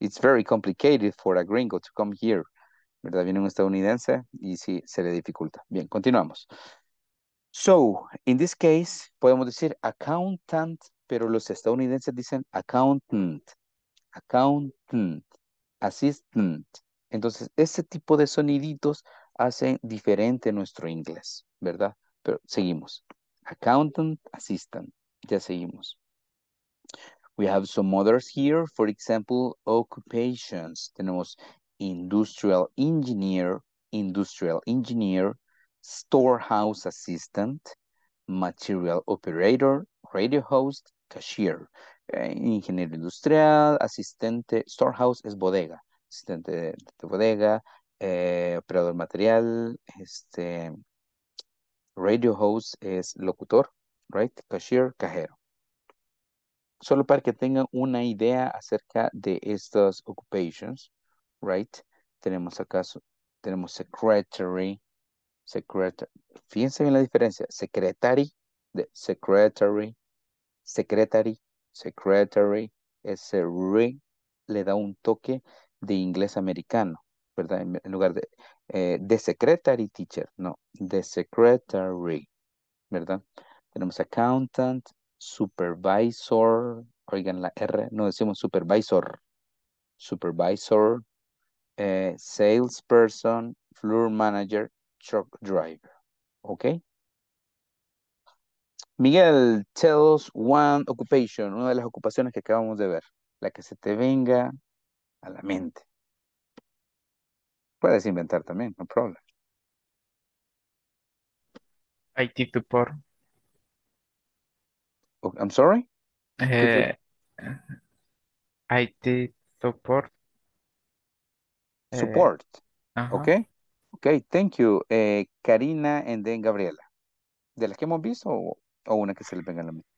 It's very complicated for a gringo to come here. ¿Verdad? Viene un estadounidense y sí, se le dificulta. Bien, continuamos. So, in this case, podemos decir accountant, pero los estadounidenses dicen accountant, accountant, assistant. Entonces, este tipo de soniditos hacen diferente nuestro inglés, ¿verdad? Pero seguimos. Accountant, assistant. Ya seguimos. We have some others here, for example, occupations. Tenemos industrial engineer, industrial engineer, storehouse assistant, material operator, radio host, cashier, eh, ingeniero industrial, asistente, storehouse es bodega, asistente de, de bodega, eh, operador material, este, radio host es locutor, right? Cashier, cajero. solo para que tengan una idea acerca de estas occupations, right? Tenemos acaso, tenemos secretary, secretary. Fíjense bien la diferencia, secretary, de secretary, secretary, secretary, ese re le da un toque de inglés americano, ¿verdad? En, lugar de, eh, de secretary teacher, no, de secretary, ¿verdad? Tenemos accountant, supervisor, oigan la R, no decimos supervisor, supervisor, eh, salesperson, floor manager, truck driver. ¿Ok? Miguel, tell us one occupation, una de las ocupaciones que acabamos de ver, la que se te venga a la mente. Puedes inventar también, no problem. IT support. I'm sorry? Eh, support. Eh, support. ok, Okay. Okay, thank you. Eh, Karina and then Gabriela. ¿De las que hemos visto o, una que se le venga a la mente?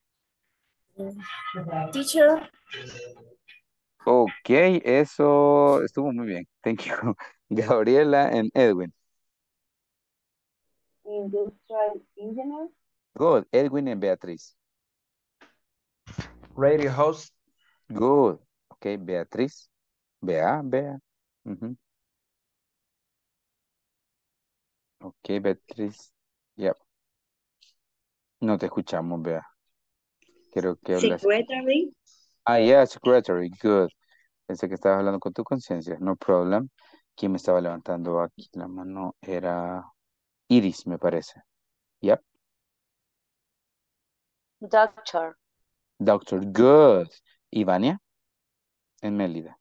Teacher, Ok, eso estuvo muy bien. Thank you. Gabriela and Edwin. Industrial engineer, Good. Edwin and Beatriz radio host. Good. Ok, Beatriz. Bea, Bea. Ok, Beatriz. Yep. No te escuchamos, Bea. Creo que Secretary. Ah, yeah, secretary. Good. Pensé que estabas hablando con tu conciencia. No problem. ¿Quién me estaba levantando aquí la mano era Iris, me parece. Yep. Doctor. Doctor Good. Ivania, En Mélida.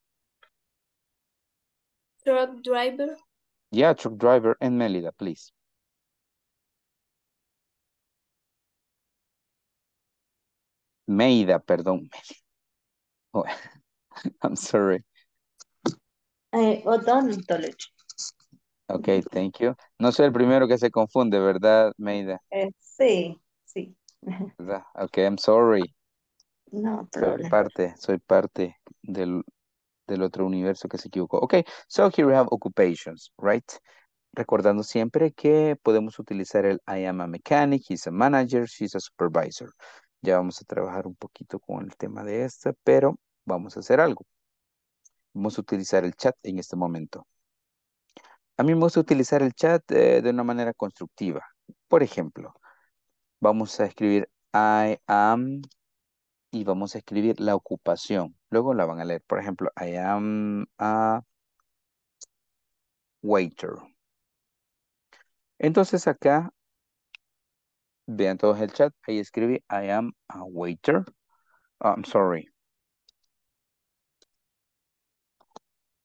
Truck driver. Yeah, truck driver en Mélida, please. Meida, perdón. Oh, I'm sorry. Eh, Ok, thank you. No soy el primero que se confunde, ¿verdad, Meida? Eh, sí, sí. Ok, I'm sorry. No Soy parte, soy parte del, otro universo que se equivocó. Ok, so here we have occupations, right? Recordando siempre que podemos utilizar el I am a mechanic, he's a manager, she's a supervisor. Ya vamos a trabajar un poquito con el tema de esta, pero vamos a hacer algo. Vamos a utilizar el chat en este momento. A mí me gusta utilizar el chat eh, de una manera constructiva. Por ejemplo, vamos a escribir I am y vamos a escribir la ocupación. Luego la van a leer. Por ejemplo, I am a waiter. Entonces acá, vean todos el chat, ahí escribí I am a waiter. Ah, I'm sorry.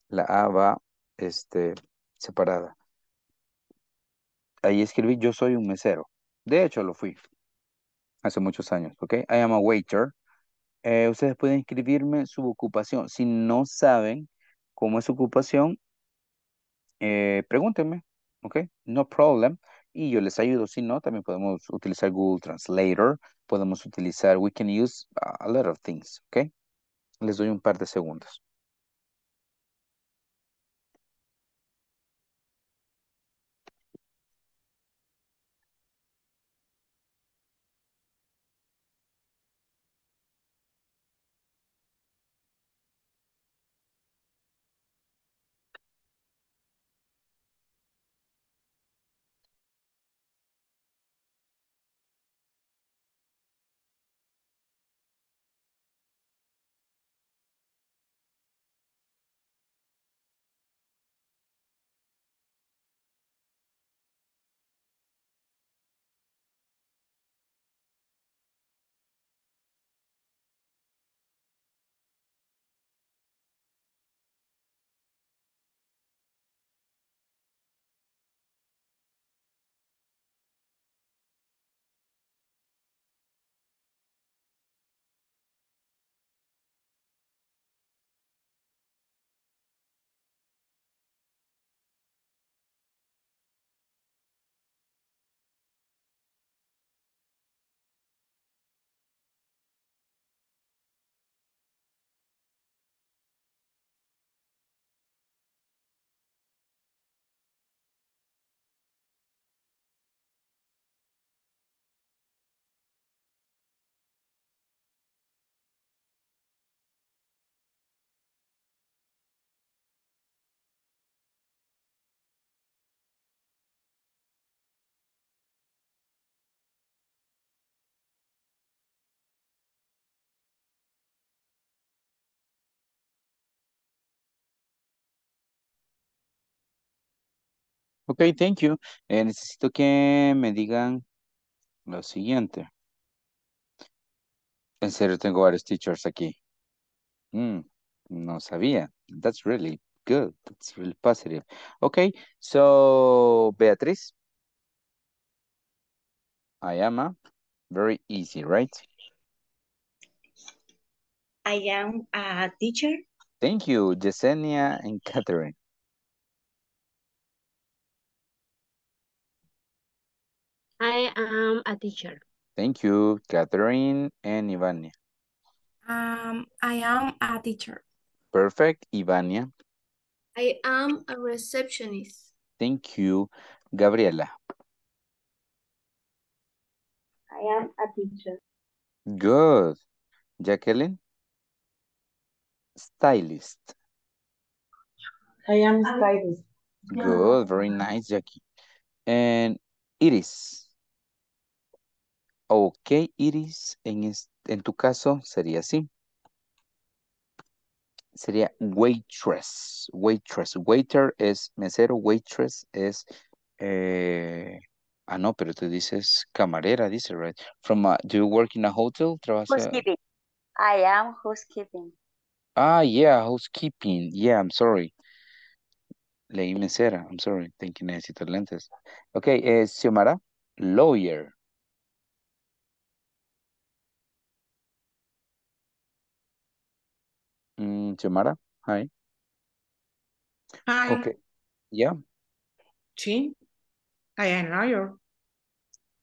La A va este, separada. Ahí escribí yo soy un mesero. De hecho, lo fui hace muchos años, ¿ok? I am a waiter. Eh, ustedes pueden escribirme su ocupación. Si no saben cómo es su ocupación, eh, pregúntenme, ¿ok? No problem. Y yo les ayudo. Si no, también podemos utilizar Google Translator. Podemos utilizar, we can use a lot of things, ¿ok? Les doy un par de segundos. Ok, thank you. Eh, necesito que me digan lo siguiente. En serio, tengo varios teachers aquí. Mm, no sabía. That's really good. That's really positive. Ok, so Beatriz. I am a very easy, right? I am a teacher. Thank you, Yesenia and Catherine. I am a teacher. Thank you, Catherine and Ivania. Um, I am a teacher. Perfect, Ivania. I am a receptionist. Thank you, Gabriela. I am a teacher. Good. Jacqueline? Stylist. I am a stylist. Good, very nice, Jackie. And Iris? Ok, Iris, en, tu caso sería así. Sería waitress, waitress. Waiter es mesero, waitress es... Eh, ah, no, pero tú dices camarera, dice, right? From do you work in a hotel? ¿Trabajas housekeeping. I am housekeeping. Ah, yeah, housekeeping. Yeah, I'm sorry. Leí mesera. I'm sorry. Thank you, necesito lentes. Ok, eh, Xiomara, lawyer. Mm, Xiomara, hi. Hi. Okay. Yeah. Chin, I am lawyer.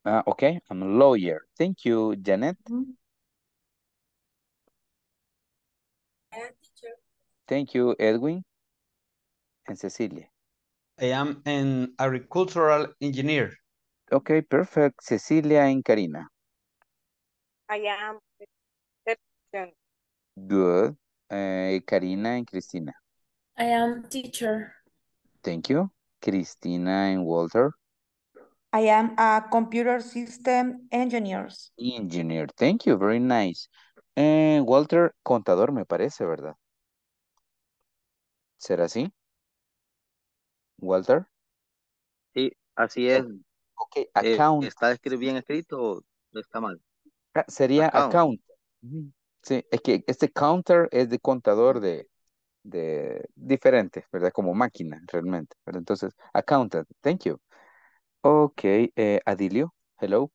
Uh, okay, I'm a lawyer. Thank you, Janet. Mm -hmm. Thank you, Edwin and Cecilia. I am an agricultural engineer. Okay, perfect. Cecilia and Karina. I am Good. Eh, Karina y Cristina. I am teacher. Thank you. Cristina and Walter. I am a computer system engineer. Engineer. Thank you. Very nice. Eh, Walter, contador me parece, ¿verdad? ¿Será así? Walter. Sí, así eh, es. Ok, account. ¿Está bien escrito o está mal? Ah, sería account. Sí, es que este counter es de contador de, de diferentes, ¿verdad? Como máquina, realmente. Entonces, accountant, thank you. Ok, eh, Adilio, hello.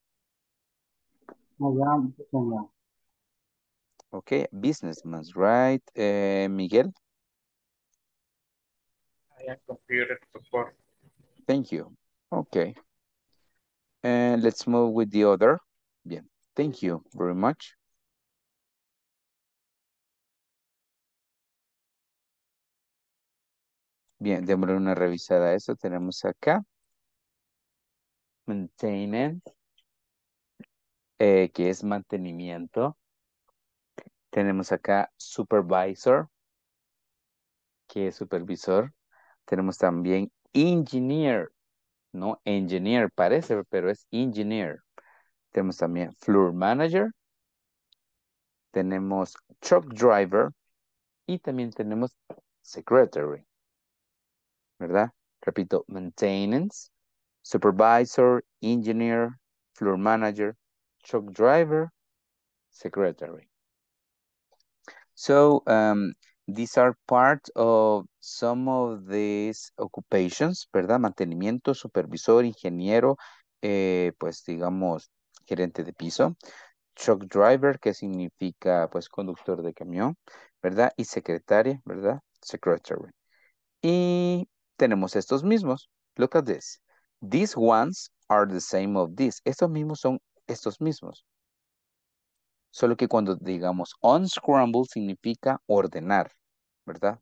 Okay, Ok, businessman, right? Eh, Miguel. I am computer support. Thank you. Okay. And eh, let's move with the other. Bien. Thank you very much. Bien, démosle una revisada a eso. Tenemos acá. Maintenance. Eh, que es mantenimiento. Tenemos acá supervisor, que es supervisor. Tenemos también engineer, no engineer parece, pero es engineer. Tenemos también floor manager. Tenemos truck driver. Y también tenemos secretary. ¿verdad? Repito, maintenance, supervisor, engineer, floor manager, truck driver, secretary. So um, these are part of some of these occupations, ¿verdad? Mantenimiento, supervisor, ingeniero, eh, pues digamos, gerente de piso, truck driver, que significa pues conductor de camión, ¿verdad? Y secretaria, ¿verdad? Secretary. Y tenemos estos mismos. Look at this. These ones are the same of these. Estos mismos son estos mismos. Solo que cuando digamos unscramble significa ordenar, ¿verdad?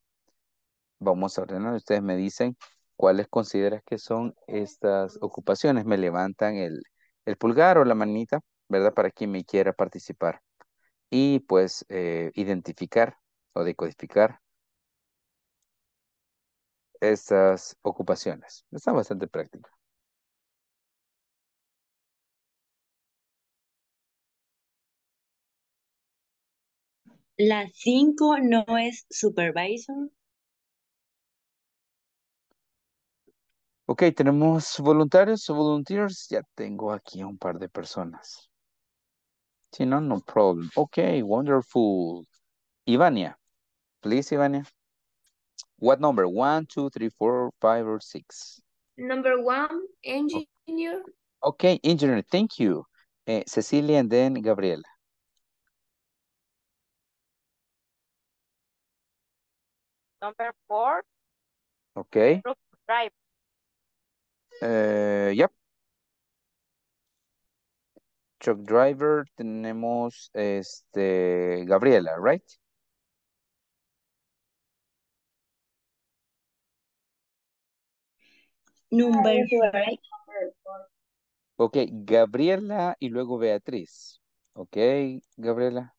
Vamos a ordenar. Ustedes me dicen cuáles consideras que son estas ocupaciones. Me levantan el, pulgar o la manita, ¿verdad? Para quien me quiera participar. Y pues eh, identificar o decodificar estas ocupaciones. Está bastante práctica. La 5 no es supervisor. Ok, tenemos voluntarios o volunteers. Ya tengo aquí a un par de personas. Si no, no problem. Ok, wonderful. Ivania. Please, Ivania. What number? One, two, three, four, five, or six? Number one, engineer. Okay, engineer, thank you. Uh, Cecilia and then Gabriela. Number four. Okay. driver. Uh, yep. Truck driver tenemos este Gabriela, right? Number five. Ok, Gabriela y luego Beatriz. Okay, Gabriela.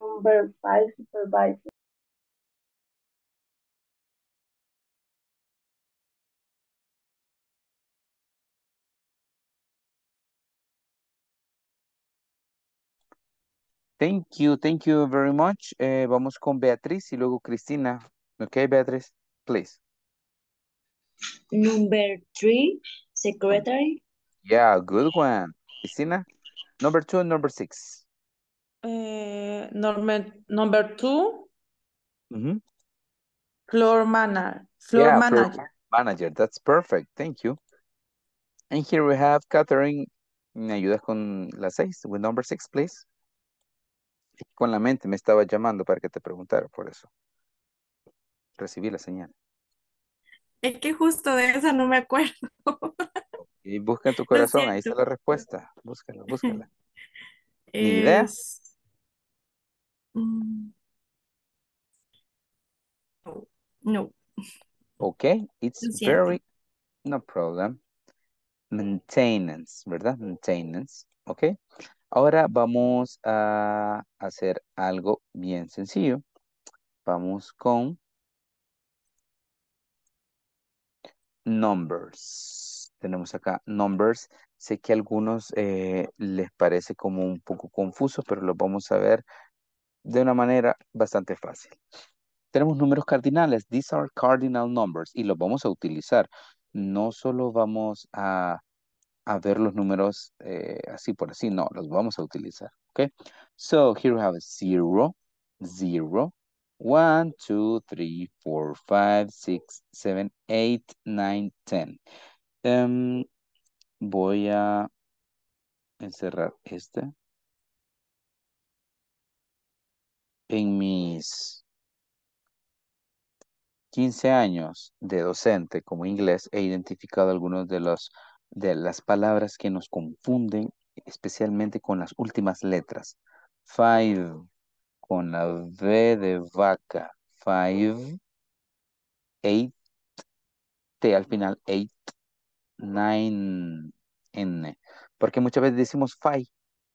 Number five, supervisor. Thank you, thank you very much. Eh, vamos con Beatriz y luego Cristina. Okay, Beatriz, please. Number three, secretary. Yeah, good one. Christina, number two number six. Uh, eh, number, number two, mm floor manager. Floor yeah, manager. manager, that's perfect. Thank you. And here we have Catherine. ¿Me ayudas con la seis? With number six, please. Con la mente me estaba llamando para que te preguntara por eso. Recibí la señal. Es que justo de esa no me acuerdo. Y busca en tu corazón, ahí está la respuesta. Búscala, búscala. ¿Ni mm, No. Ok, it's very, no problem. Maintenance, ¿verdad? Maintenance, ok. Ahora vamos a hacer algo bien sencillo. Vamos con numbers. Tenemos acá numbers. Sé que algunos eh, les parece como un poco confuso, pero lo vamos a ver de una manera bastante fácil. Tenemos números cardinales. These are cardinal numbers y los vamos a utilizar. No solo vamos a, ver los números eh, así por así, no, los vamos a utilizar. Okay? So here we have a zero, zero, 1, 2, 3, 4, 5, 6, 7, 8, 9, 10. voy a encerrar este en mis 15 años de docente como inglés he identificado algunas de, de las palabras que nos confunden especialmente con las últimas letras. Five, con la V de vaca. Five, eight, T al final, eight, nine, N. Porque muchas veces decimos five,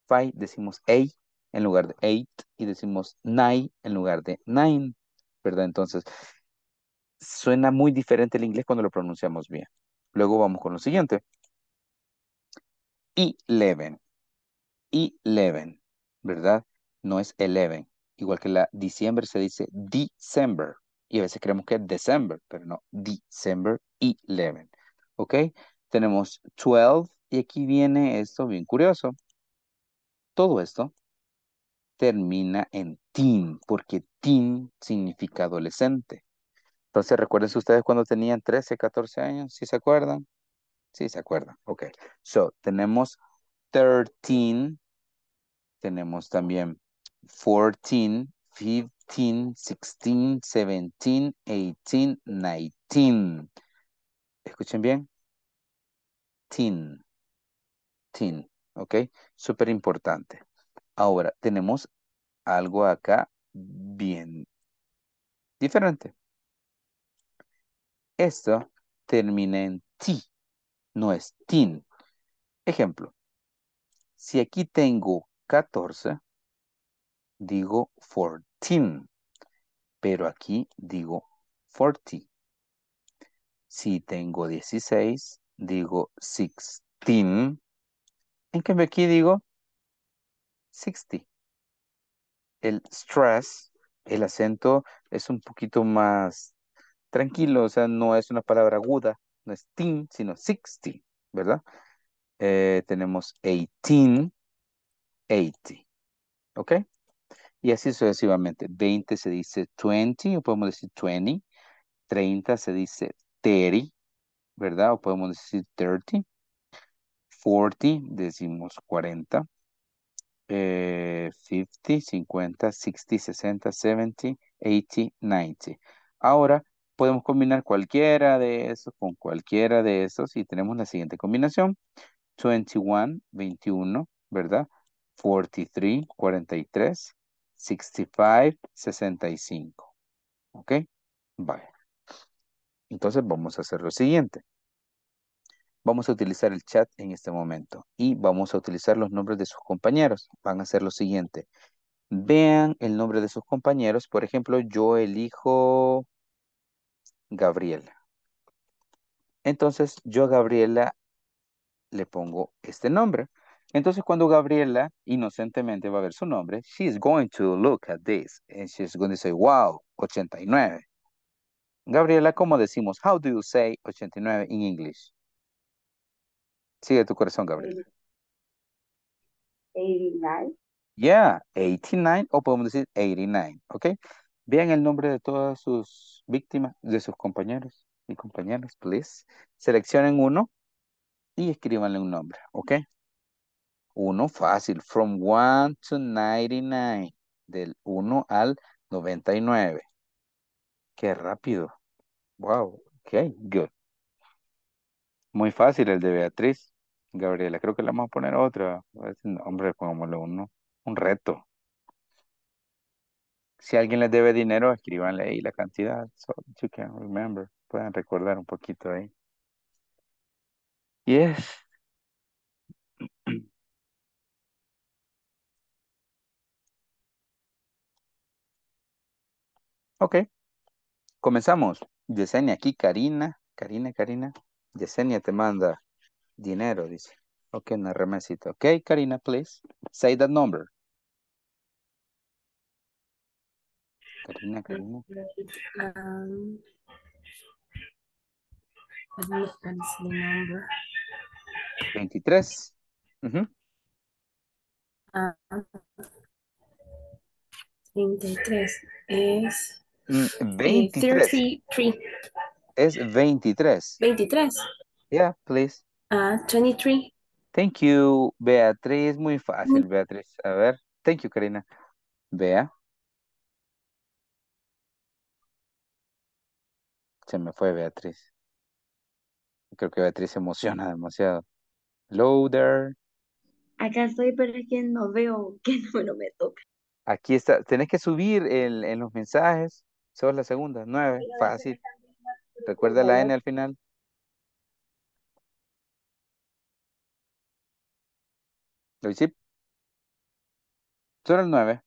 five, decimos eight en lugar de eight y decimos nine en lugar de nine, ¿verdad? Entonces, suena muy diferente el inglés cuando lo pronunciamos bien. Luego vamos con lo siguiente. Eleven. Eleven, ¿verdad? No es eleven, igual que la diciembre se dice December y a veces creemos que es December, pero no, December 11. ¿Ok? Tenemos 12 y aquí viene esto bien curioso. Todo esto termina en teen, porque teen significa adolescente. Entonces, recuerden ustedes cuando tenían 13, 14 años, si se acuerdan? Sí, se acuerdan. Ok. So, tenemos 13, tenemos también 14, 15, 16, 17, 18, 19. Escuchen bien. Teen. Teen. ¿Ok? Súper importante. Ahora, tenemos algo acá bien diferente. Esto termina en ti, no es tin. Ejemplo, si aquí tengo 14, digo 14, pero aquí digo 40. Si tengo 16, digo 16. En me aquí digo 60. El stress, el acento es un poquito más tranquilo, o sea, no es una palabra aguda, no es teen, sino 60, ¿verdad? Eh, tenemos 18, 80, ¿ok? Y así sucesivamente. 20 se dice 20, o podemos decir 20. 30 se dice 30, ¿verdad? O podemos decir 30. 40 decimos 40. 50, 50, 60, 60, 70, 80, 90. Ahora podemos combinar cualquiera de esos con cualquiera de esos y tenemos la siguiente combinación. 21, 21, ¿verdad? 43, 43, 65, 65. ¿Ok? Vale. Entonces vamos a hacer lo siguiente. Vamos a utilizar el chat en este momento y vamos a utilizar los nombres de sus compañeros. Van a hacer lo siguiente. Vean el nombre de sus compañeros. Por ejemplo, yo elijo Gabriela. Entonces, yo a Gabriela le pongo este nombre. Entonces, cuando Gabriela inocentemente va a ver su nombre, she's going to look at this and she's going to say, wow, 89. Gabriela, ¿cómo decimos? How do you say 89 in English? Sigue tu corazón, Gabriela. 89. Yeah, 89 o podemos decir 89, ¿ok? Vean el nombre de todas sus víctimas, de sus compañeros y compañeras, please. Seleccionen uno y escríbanle un nombre, ¿ok? Uno fácil, from 1 to 99, del 1 al 99. Qué rápido. Wow, ok, good. Muy fácil el de Beatriz. Gabriela, creo que le vamos a poner otra. hombre, pongámosle uno. Un reto. Si alguien les debe dinero, escríbanle ahí la cantidad. So you can remember. Pueden recordar un poquito ahí. Yes. Ok, comenzamos. Yesenia, aquí Karina, Karina, Karina. Yesenia te manda dinero, dice. Ok, una remesita. Ok, Karina, please. Say that number. Karina, mm, Karina. 23. Um, 23 ah, es 23. Es 23. 23. Yeah, please. 23. Ah, Thank you, Beatriz. Muy fácil, mm. Beatriz. A ver. Thank you, Karina. Vea. Se me fue Beatriz. Creo que Beatriz se emociona demasiado. loader Acá estoy, pero es que no veo que no me toca. Aquí está. Tenés que subir el, en los mensajes es la segunda, nueve, fácil. Recuerda la N al final. ¿Lo hiciste? Solo el nueve.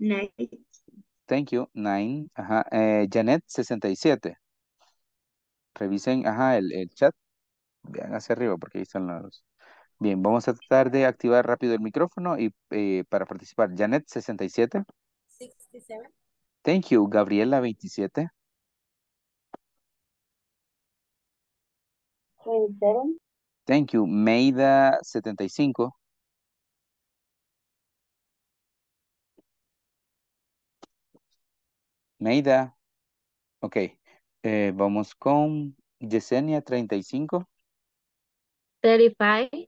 Nine. Thank you. Nine. Ajá. Eh, Janet, 67. Revisen, ajá, el, el chat. Vean hacia arriba porque ahí están los... Bien, vamos a tratar de activar rápido el micrófono y eh, para participar. Janet, 67. 67. Thank you. Gabriela, 27. 27. Thank you. Meida, 75. Meida. Ok. Eh, vamos con Yesenia, 35. 35.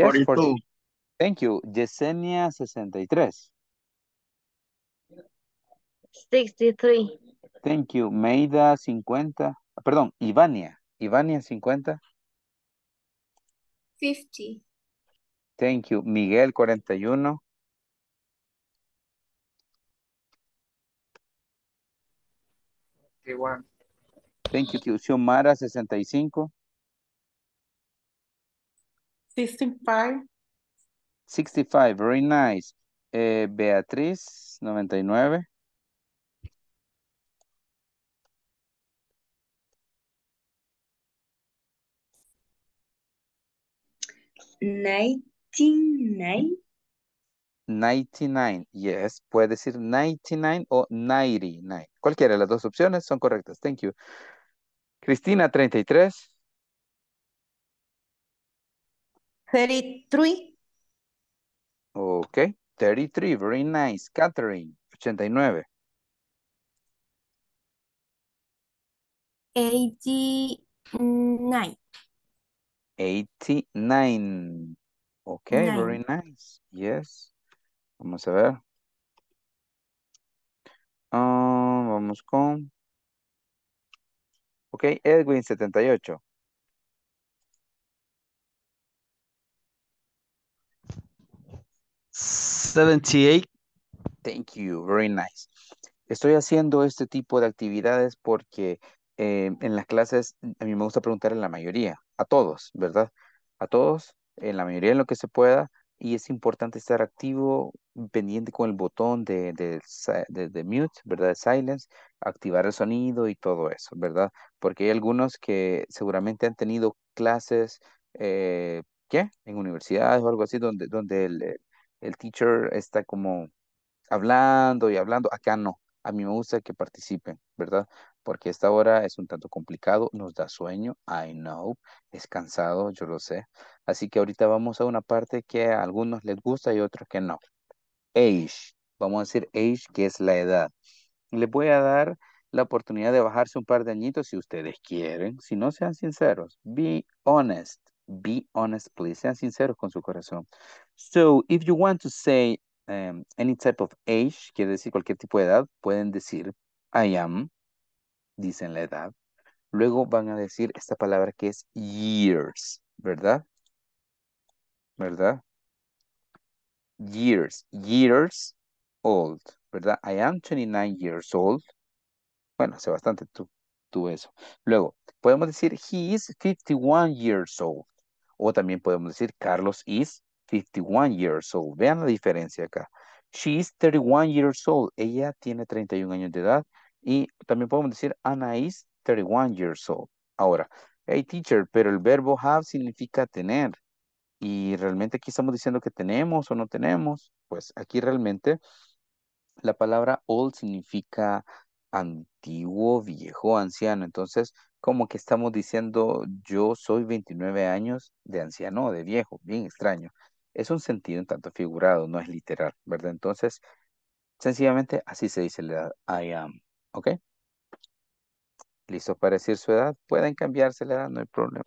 Yes, 42. 42. Thank you. Yesenia 63. 63. Thank you. Meida 50. Perdón, Ivania. Ivania 50. 50. Thank you. Miguel 41. Thank you. Xiomara 65. 65. 65, very nice. Eh, Beatriz, 99. 99. 99, yes, puede decir 99 o 99. Cualquiera de las dos opciones son correctas. Thank you. Cristina, 33. 33. Ok, 33, very nice. Catherine, 89. 89. 89. Ok, Nine. very nice. Yes. Vamos a ver. Uh, vamos con... Ok, Edwin, 78. 78. Thank you, very nice. Estoy haciendo este tipo de actividades porque em, en las clases a mí me gusta preguntar a la mayoría, a todos, ¿verdad? A todos, en la mayoría en lo que se pueda, y es importante estar activo, pendiente con el botón de, de, mute, ¿verdad? silence, activar el sonido y todo eso, ¿verdad? Porque hay algunos que seguramente han tenido clases, eh, ¿qué? En universidades o algo así, donde, donde el, el teacher está como hablando y hablando. Acá no. A mí me gusta que participen, ¿verdad? Porque esta hora es un tanto complicado, nos da sueño, I know, es cansado, yo lo sé. Así que ahorita vamos a una parte que a algunos les gusta y otros que no. Age, vamos a decir age, que es la edad. Les voy a dar la oportunidad de bajarse un par de añitos si ustedes quieren. Si no, sean sinceros. Be honest. Be honest, please. Sean sinceros con su corazón. So, if you want to say um, any type of age, quiere decir cualquier tipo de edad, pueden decir I am, dicen la edad. Luego van a decir esta palabra que es years, ¿verdad? ¿Verdad? Years, years old, ¿verdad? I am 29 years old. Bueno, hace bastante tú, tú eso. Luego, podemos decir he is 51 years old. O también podemos decir Carlos is 51 years old. Vean la diferencia acá. She is 31 years old. Ella tiene 31 años de edad. Y también podemos decir Ana is 31 years old. Ahora, hey teacher, pero el verbo have significa tener. Y realmente aquí estamos diciendo que tenemos o no tenemos. Pues aquí realmente la palabra old significa antiguo, viejo, anciano. Entonces, como que estamos diciendo yo soy 29 años de anciano, de viejo, bien extraño es un sentido en tanto figurado, no es literal, ¿verdad? Entonces, sencillamente así se dice la edad, I am, ¿ok? Listo para decir su edad, pueden cambiarse la edad, no hay problema,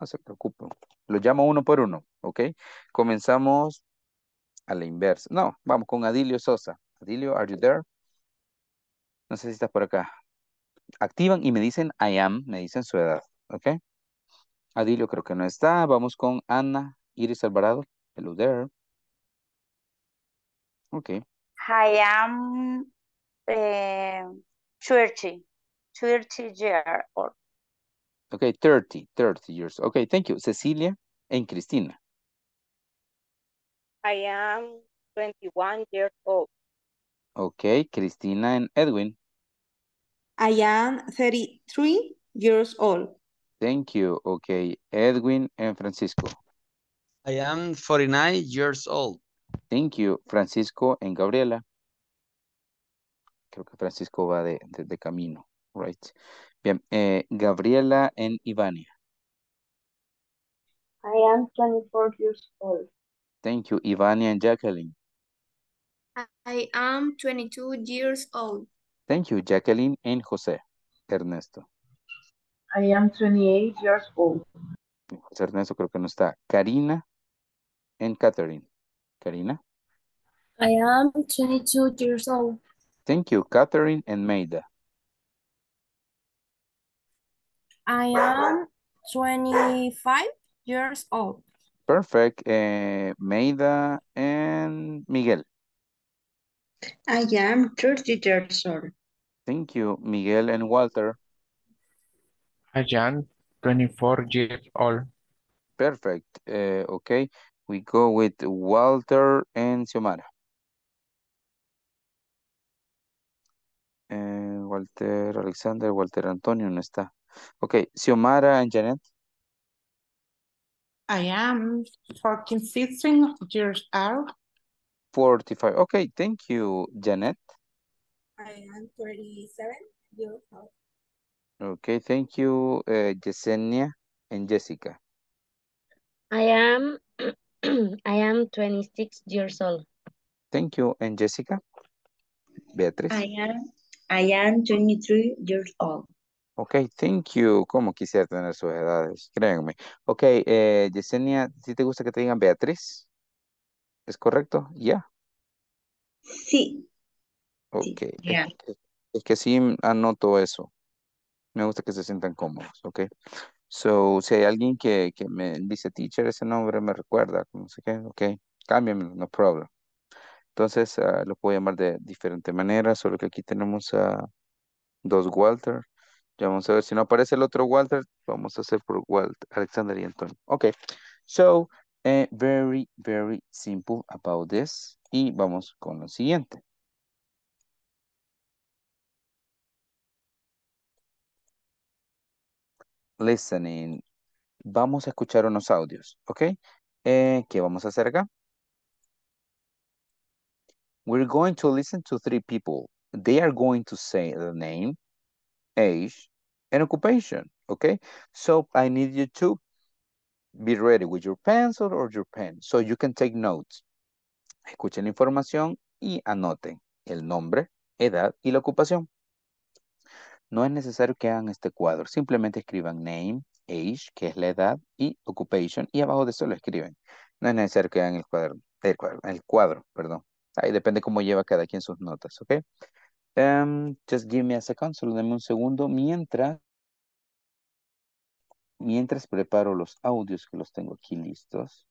no se preocupen. Lo llamo uno por uno, ¿ok? Comenzamos a la inversa. No, vamos con Adilio Sosa. Adilio, are you there? No sé si estás por acá. Activan y me dicen I am, me dicen su edad, ¿ok? Adilio creo que no está. Vamos con Ana Iris Alvarado. Hello there. Okay. I am uh, eh, 30, 30 years old. Okay, 30, 30 years. Okay, thank you. Cecilia and Cristina. I am 21 years old. Okay, Cristina and Edwin. I am 33 years old. Thank you. Okay, Edwin and Francisco. I am 49 years old. Thank you, Francisco and Gabriela. Creo que Francisco va de, de, camino, right? Bien, eh, Gabriela and Ivania. I am 24 years old. Thank you, Ivania and Jacqueline. I am 22 years old. Thank you, Jacqueline and José. Ernesto. I am 28 years old. Ernesto creo que no está. Karina. and Catherine. Karina? I am 22 years old. Thank you, Catherine and Maida. I am 25 years old. Perfect. Uh, Maida and Miguel. I am 30 years old. Thank you, Miguel and Walter. I am 24 years old. Perfect. Uh, okay. We go with Walter and Xiomara. Eh, Walter Alexander, Walter Antonio no está. Ok, Xiomara and Janet. I am 14, 16 years old. 45. Okay, thank you, Janet. I am 37 years old. Okay, thank you, uh, Yesenia and Jessica. I am I am 26 years old. Thank you. And Jessica? Beatriz? I am, 23 years old. Ok, thank you. Cómo quisiera tener sus edades, créanme. Ok, eh, Yesenia, ¿si te gusta que te digan Beatriz? ¿Es correcto? ¿Ya? Sí. Ok. es, que, es que sí anoto eso. Me gusta que se sientan cómodos, ok. So, si hay alguien que, que me dice, teacher, ese nombre me recuerda, no sé qué, ok, cámbiamelo, no problem. Entonces, ah, lo puedo llamar de diferente manera, solo que aquí tenemos a dos Walter. Ya vamos a ver si no aparece el otro Walter, vamos a hacer por Walter, Alexander y Antonio. Ok, so, eh, very, very simple about this. Y vamos con lo siguiente. listening, vamos a escuchar unos audios, ¿ok? Eh, ¿Qué vamos a hacer acá? We're going to listen to three people. They are going to say the name, age, and occupation, okay? So I need you to be ready with your pencil or your pen so you can take notes. Escuchen la información y anoten el nombre, edad y la ocupación. No es necesario que hagan este cuadro, simplemente escriban name, age, que es la edad, y occupation, y abajo de eso lo escriben. No es necesario que hagan el cuadro, el cuadro, perdón. Ahí depende cómo lleva cada quien sus notas, ¿ok? Em, just give me a second, solo denme un segundo, mientras, mientras preparo los audios que los tengo aquí listos.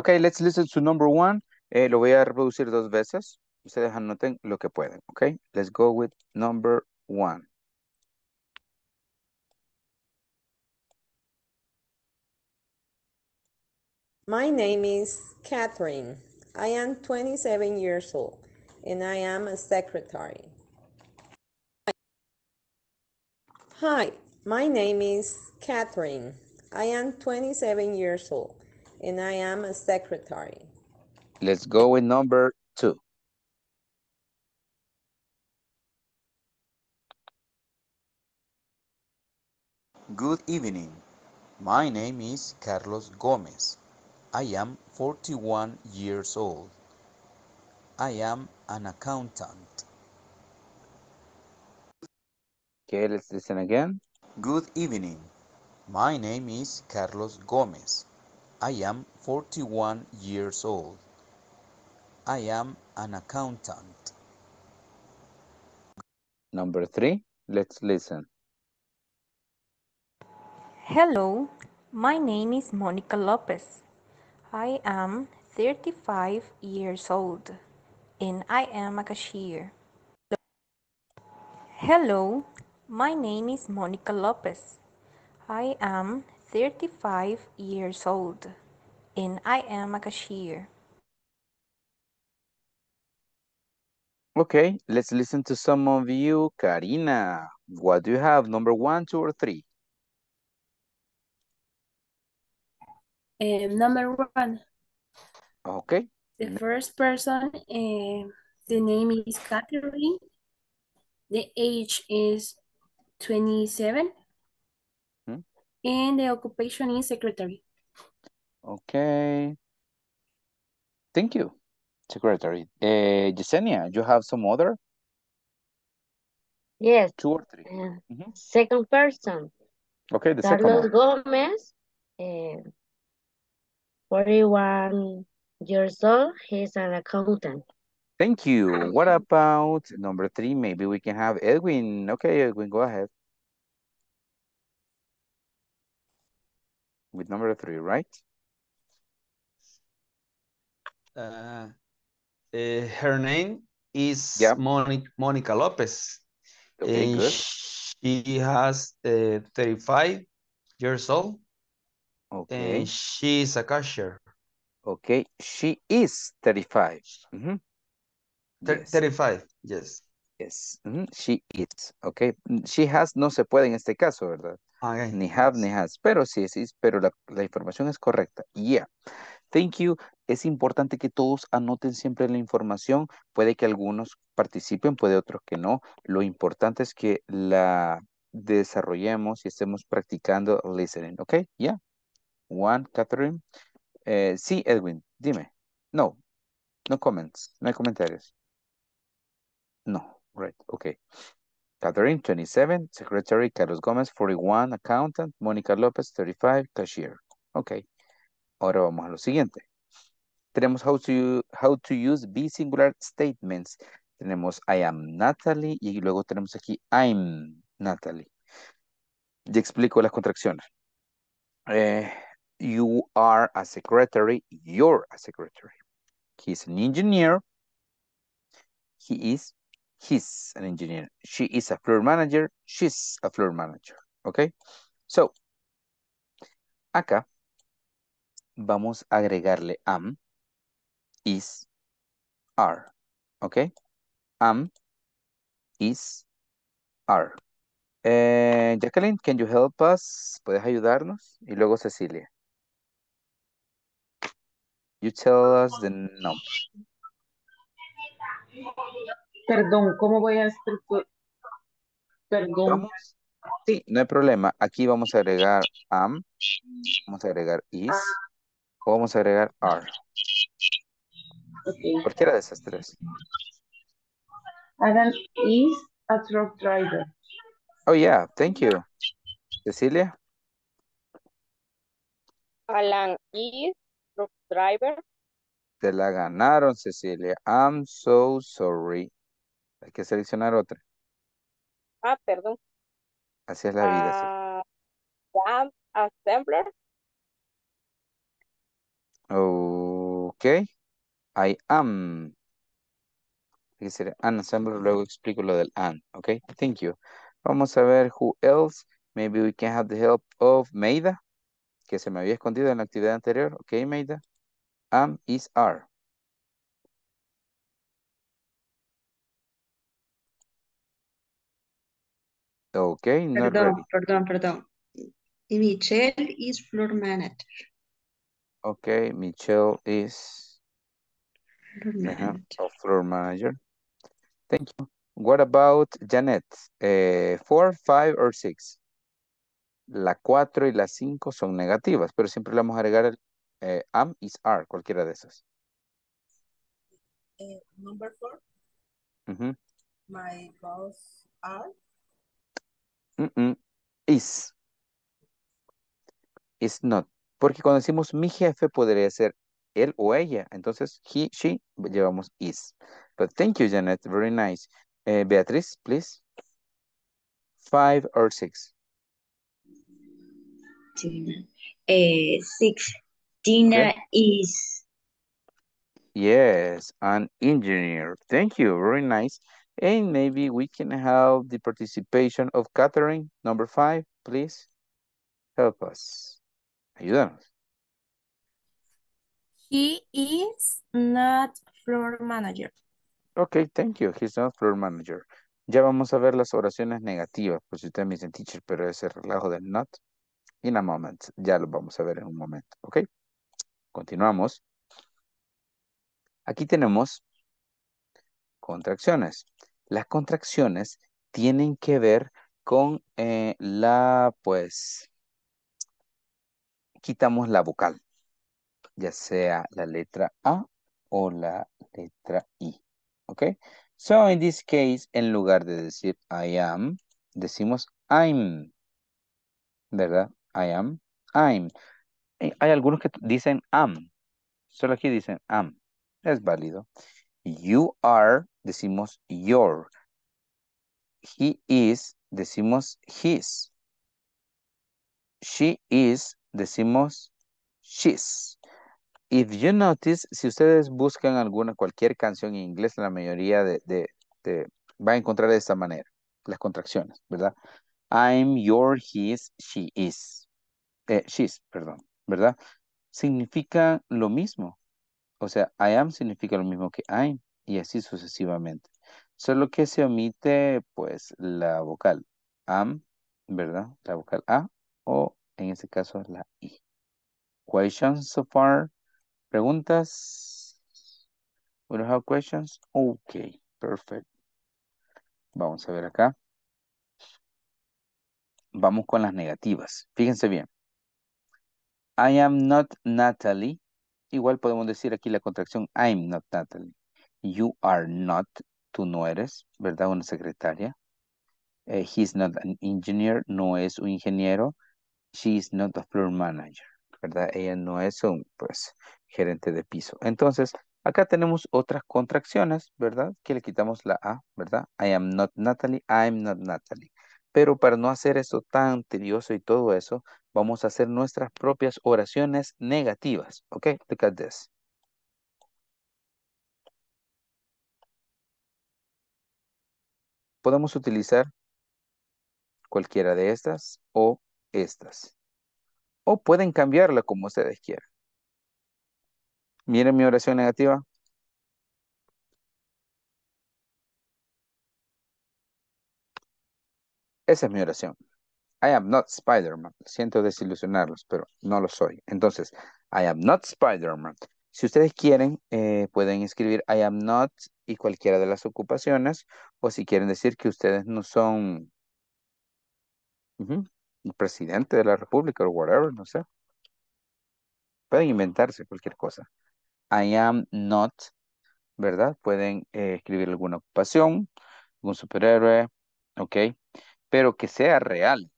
Ok, let's listen to number one. Eh, lo voy a reproducir dos veces. Ustedes anoten lo que pueden. Ok, let's go with number one. My name is Catherine. I am 27 years old and I am a secretary. Hi, my name is Catherine. I am 27 years old and I am a secretary. Let's go with number two. Good evening. My name is Carlos Gomez. I am 41 years old. I am an accountant. Okay, let's listen again. Good evening. My name is Carlos Gomez. I am 41 years old. I am an accountant. Number three, let's listen. Hello, my name is Monica Lopez. I am 35 years old and I am a cashier. Hello, my name is Monica Lopez. I am 35 years old and I am a cashier. Okay, let's listen to some of you. Karina, what do you have? Number one, two, or three? Um, number one. Okay. The first person, uh, the name is Catherine. The age is 27 and the occupation is secretary. Okay. Thank you, secretary. Uh, Yesenia, you have some other? Yes. Two or three. Uh, mm -hmm. Second person. Okay, the Carlos second one. Gomez, uh, 41 years old. He's an accountant. Thank you. What about number three? Maybe we can have Edwin. Okay, Edwin, go ahead. with number three, right? Uh, uh, her name is yeah. Monica Lopez. Okay, uh, good. She has uh, 35 years old. Okay. And she is a cashier. Okay, she is 35. Mm -hmm. yes. 35, yes. Yes, mm -hmm. she is. Okay, she has no se puede en este caso, ¿verdad? ni have ni has, pero sí, sí, pero la, información es correcta. Yeah. Thank you. Es importante que todos anoten siempre la información. Puede que algunos participen, puede otros que no. Lo importante es que la desarrollemos y estemos practicando listening, ¿ok? Yeah. Juan, Catherine. Eh, sí, Edwin, dime. No, no comments, no hay comentarios. No, right, ok. Catherine, 27. Secretary, Carlos Gómez, 41. Accountant, Mónica López, 35. Cashier. Ok. Ahora vamos a lo siguiente. Tenemos how to, use be singular statements. Tenemos I am Natalie y luego tenemos aquí I'm Natalie. Ya explico las contracciones. Eh, you are a secretary, you're a secretary. He's an engineer. He is He's an engineer. She is a floor manager. She's a floor manager. Okay. So, acá vamos a agregarle am, is, are. Okay. Am, is, are. Eh, Jacqueline, can you help us? ¿Puedes ayudarnos? Y luego Cecilia. You tell us the number. Perdón, ¿cómo voy a Perdón. Sí, no hay problema. Aquí vamos a agregar am, vamos a agregar is, o vamos a agregar are. Cualquiera de esas tres. Alan is a truck driver. Oh, yeah, thank you. Cecilia? Alan is truck driver. Te la ganaron, Cecilia. I'm so sorry. Hay que seleccionar otra. Ah, perdón. Así es la vida. ¿An ah, assembler. Ok. I am. Hay será? an assembler, luego explico lo del an. Ok, thank you. Vamos a ver who else. Maybe we can have the help of Maida, que se me había escondido en la actividad anterior. Ok, Maida. Am is are. Ok, perdón, Perdón, perdón. Y Michelle is floor manager. Ok, Michelle is floor manager. Thank you. What about Janet? Eh, four, five or six. La cuatro y la cinco son negativas, pero siempre le vamos a agregar el eh, am is are, cualquiera de esas. Eh, number four. Uh My boss are is. Is not. Porque cuando decimos mi jefe podría ser él o ella. Entonces, he, she, llevamos is. But thank you, Janet. Very nice. Eh, Beatriz, please. Five or six. Eh, six. Tina is. Yes, an engineer. Thank you. Very nice. And maybe we can have the participation of Catherine. Number five, please help us. Ayúdanos. He is not floor manager. Okay, thank you. He's not floor manager. Ya vamos a ver las oraciones negativas, por si usted me dice teacher, pero ese relajo del not, in a moment. Ya lo vamos a ver en un momento, ok. Continuamos. Aquí tenemos contracciones. Las contracciones tienen que ver con eh, la, pues, quitamos la vocal, ya sea la letra A o la letra I. ¿Ok? So, in this case, en lugar de decir I am, decimos I'm. ¿Verdad? I am, I'm. Eh, hay algunos que dicen am. Solo aquí dicen am. Es válido. You are, decimos your. He is, decimos his. She is, decimos she's. If you notice, si ustedes buscan alguna, cualquier canción en inglés, la mayoría de, de, va a encontrar de esta manera, las contracciones, ¿verdad? I'm your, his, she is. Eh, she's, perdón, ¿verdad? Significa lo mismo. O sea, I am significa lo mismo que I'm y así sucesivamente. Solo que se omite pues la vocal am, ¿verdad? La vocal a o en este caso la i. Questions so far? Preguntas? We don't have questions? Ok, perfect. Vamos a ver acá. Vamos con las negativas. Fíjense bien. I am not Natalie. Igual podemos decir aquí la contracción I'm not Natalie. You are not, tú no eres, ¿verdad? Una secretaria. Eh, he's not an engineer, no es un ingeniero. She's not a floor manager, ¿verdad? Ella no es un, pues, gerente de piso. Entonces, acá tenemos otras contracciones, ¿verdad? Que le quitamos la A, ¿verdad? I am not Natalie, I'm not Natalie. Pero para no hacer esto tan tedioso y todo eso, vamos a hacer nuestras propias oraciones negativas. Ok, look at this. Podemos utilizar cualquiera de estas o estas. O pueden cambiarla como ustedes quieran. Miren mi oración negativa. Esa es mi oración. I am not Spider-Man. Siento desilusionarlos, pero no lo soy. Entonces, I am not Spider-Man. Si ustedes quieren, eh, pueden escribir I am not y cualquiera de las ocupaciones, o si quieren decir que ustedes no son el presidente de la República o whatever, no sé. Pueden inventarse cualquier cosa. I am not, ¿verdad? Pueden eh, escribir alguna ocupación, algún superhéroe, ok pero que sea real,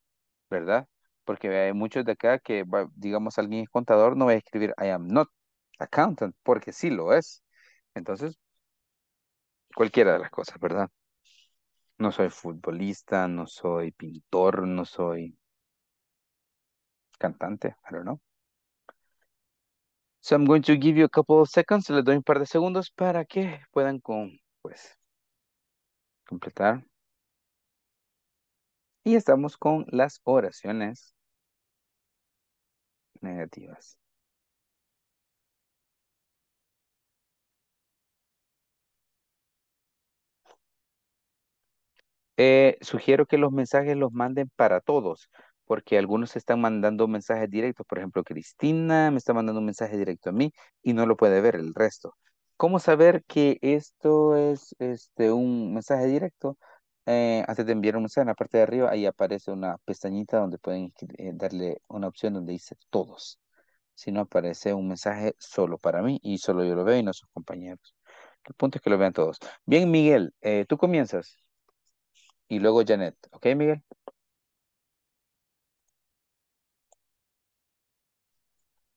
¿verdad? Porque hay muchos de acá que, digamos, alguien es contador, no va a escribir I am not accountant, porque sí lo es. Entonces, cualquiera de las cosas, ¿verdad? No soy futbolista, no soy pintor, no soy cantante, I don't know. So I'm going to give you a couple of seconds, les doy un par de segundos para que puedan con, pues, completar. Y estamos con las oraciones negativas. Eh, sugiero que los mensajes los manden para todos, porque algunos están mandando mensajes directos. Por ejemplo, Cristina me está mandando un mensaje directo a mí y no lo puede ver el resto. ¿Cómo saber que esto es este, un mensaje directo? Eh, antes de enviar un mensaje en la parte de arriba, ahí aparece una pestañita donde pueden eh, darle una opción donde dice todos. Si no aparece un mensaje solo para mí y solo yo lo veo y no sus compañeros. El punto es que lo vean todos. Bien, Miguel, eh, tú comienzas. Y luego Janet. ¿Ok, Miguel?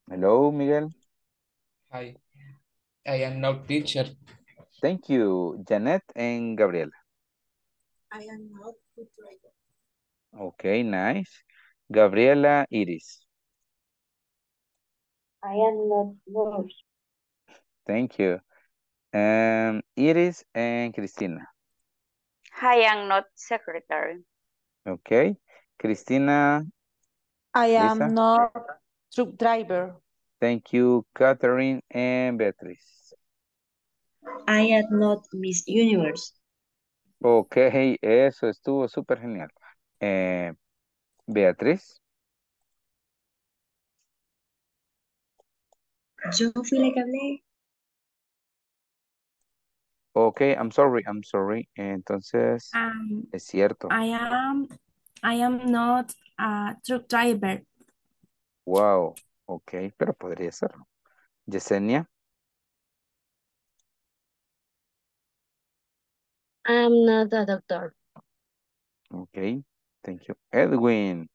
Hello, Miguel. Hi. I am now teacher. Thank you, Janet and Gabriela. I am not a good driver. Okay, nice. Gabriela Iris. I am not nurse. Thank you. Um, Iris and Cristina. I am not secretary. Okay. Cristina. I am not truck driver. Thank you, Catherine and Beatrice. I am not Miss Universe. Ok, eso estuvo súper genial. Eh, Beatriz. Yo fui la que hablé. Ok, I'm sorry, I'm sorry. Entonces, es cierto. I am, I am not a truck driver. Wow, ok, pero podría serlo. Yesenia. am not a doctor. Okay, thank you. Edwin.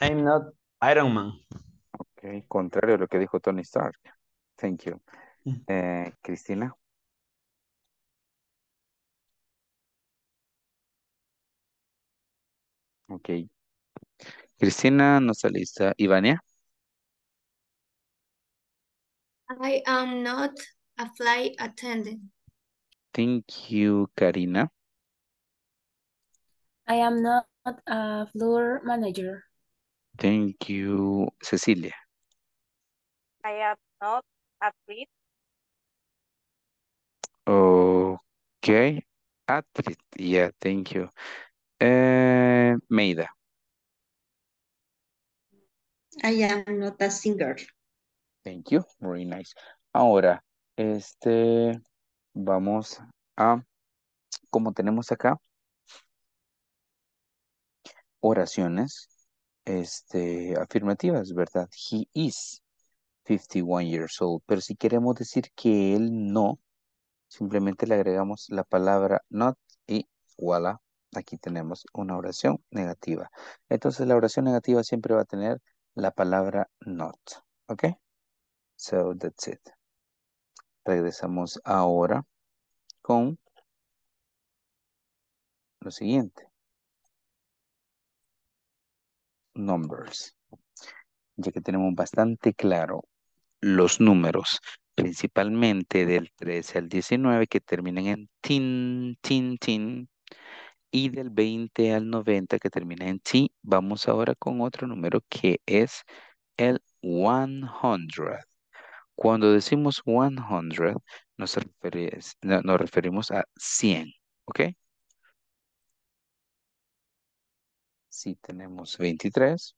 I'm not Iron Man. Okay, contrario a lo que dijo Tony Stark. Thank you. Mm. Eh, Cristina. Okay, Cristina no saliste, Ivania. I am not a flight attendant. Thank you, Karina. I am not a floor manager. Thank you, Cecilia. I am not a athlete. Okay, athlete, yeah, thank you. Uh, eh, Maida. I am not a singer. Thank you, very nice. Ahora, Este, vamos a, como tenemos acá, oraciones este, afirmativas, ¿verdad? He is 51 years old. Pero si queremos decir que él no, simplemente le agregamos la palabra not y voilà, aquí tenemos una oración negativa. Entonces la oración negativa siempre va a tener la palabra not, ¿ok? So that's it. Regresamos ahora con lo siguiente. Numbers. Ya que tenemos bastante claro los números, principalmente del 13 al 19 que terminan en tin, tin, tin, y del 20 al 90 que termina en ti. Vamos ahora con otro número que es el 100. Cuando decimos 100, nos, referimos a 100, ¿ok? Si tenemos 23.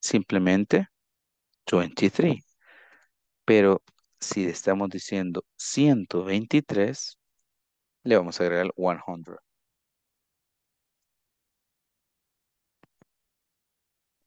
Simplemente 23. Pero si estamos diciendo 123, le vamos a agregar 100.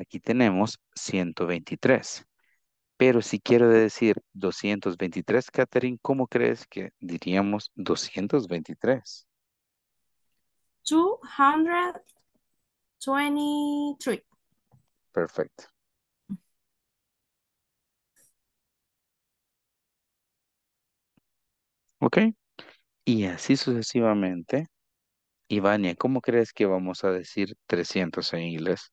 Aquí tenemos 123. Pero si quiero decir 223, Katherine, ¿cómo crees que diríamos 223? 223. Perfecto. Ok. Y así sucesivamente. Ivania, ¿cómo crees que vamos a decir 300 en inglés?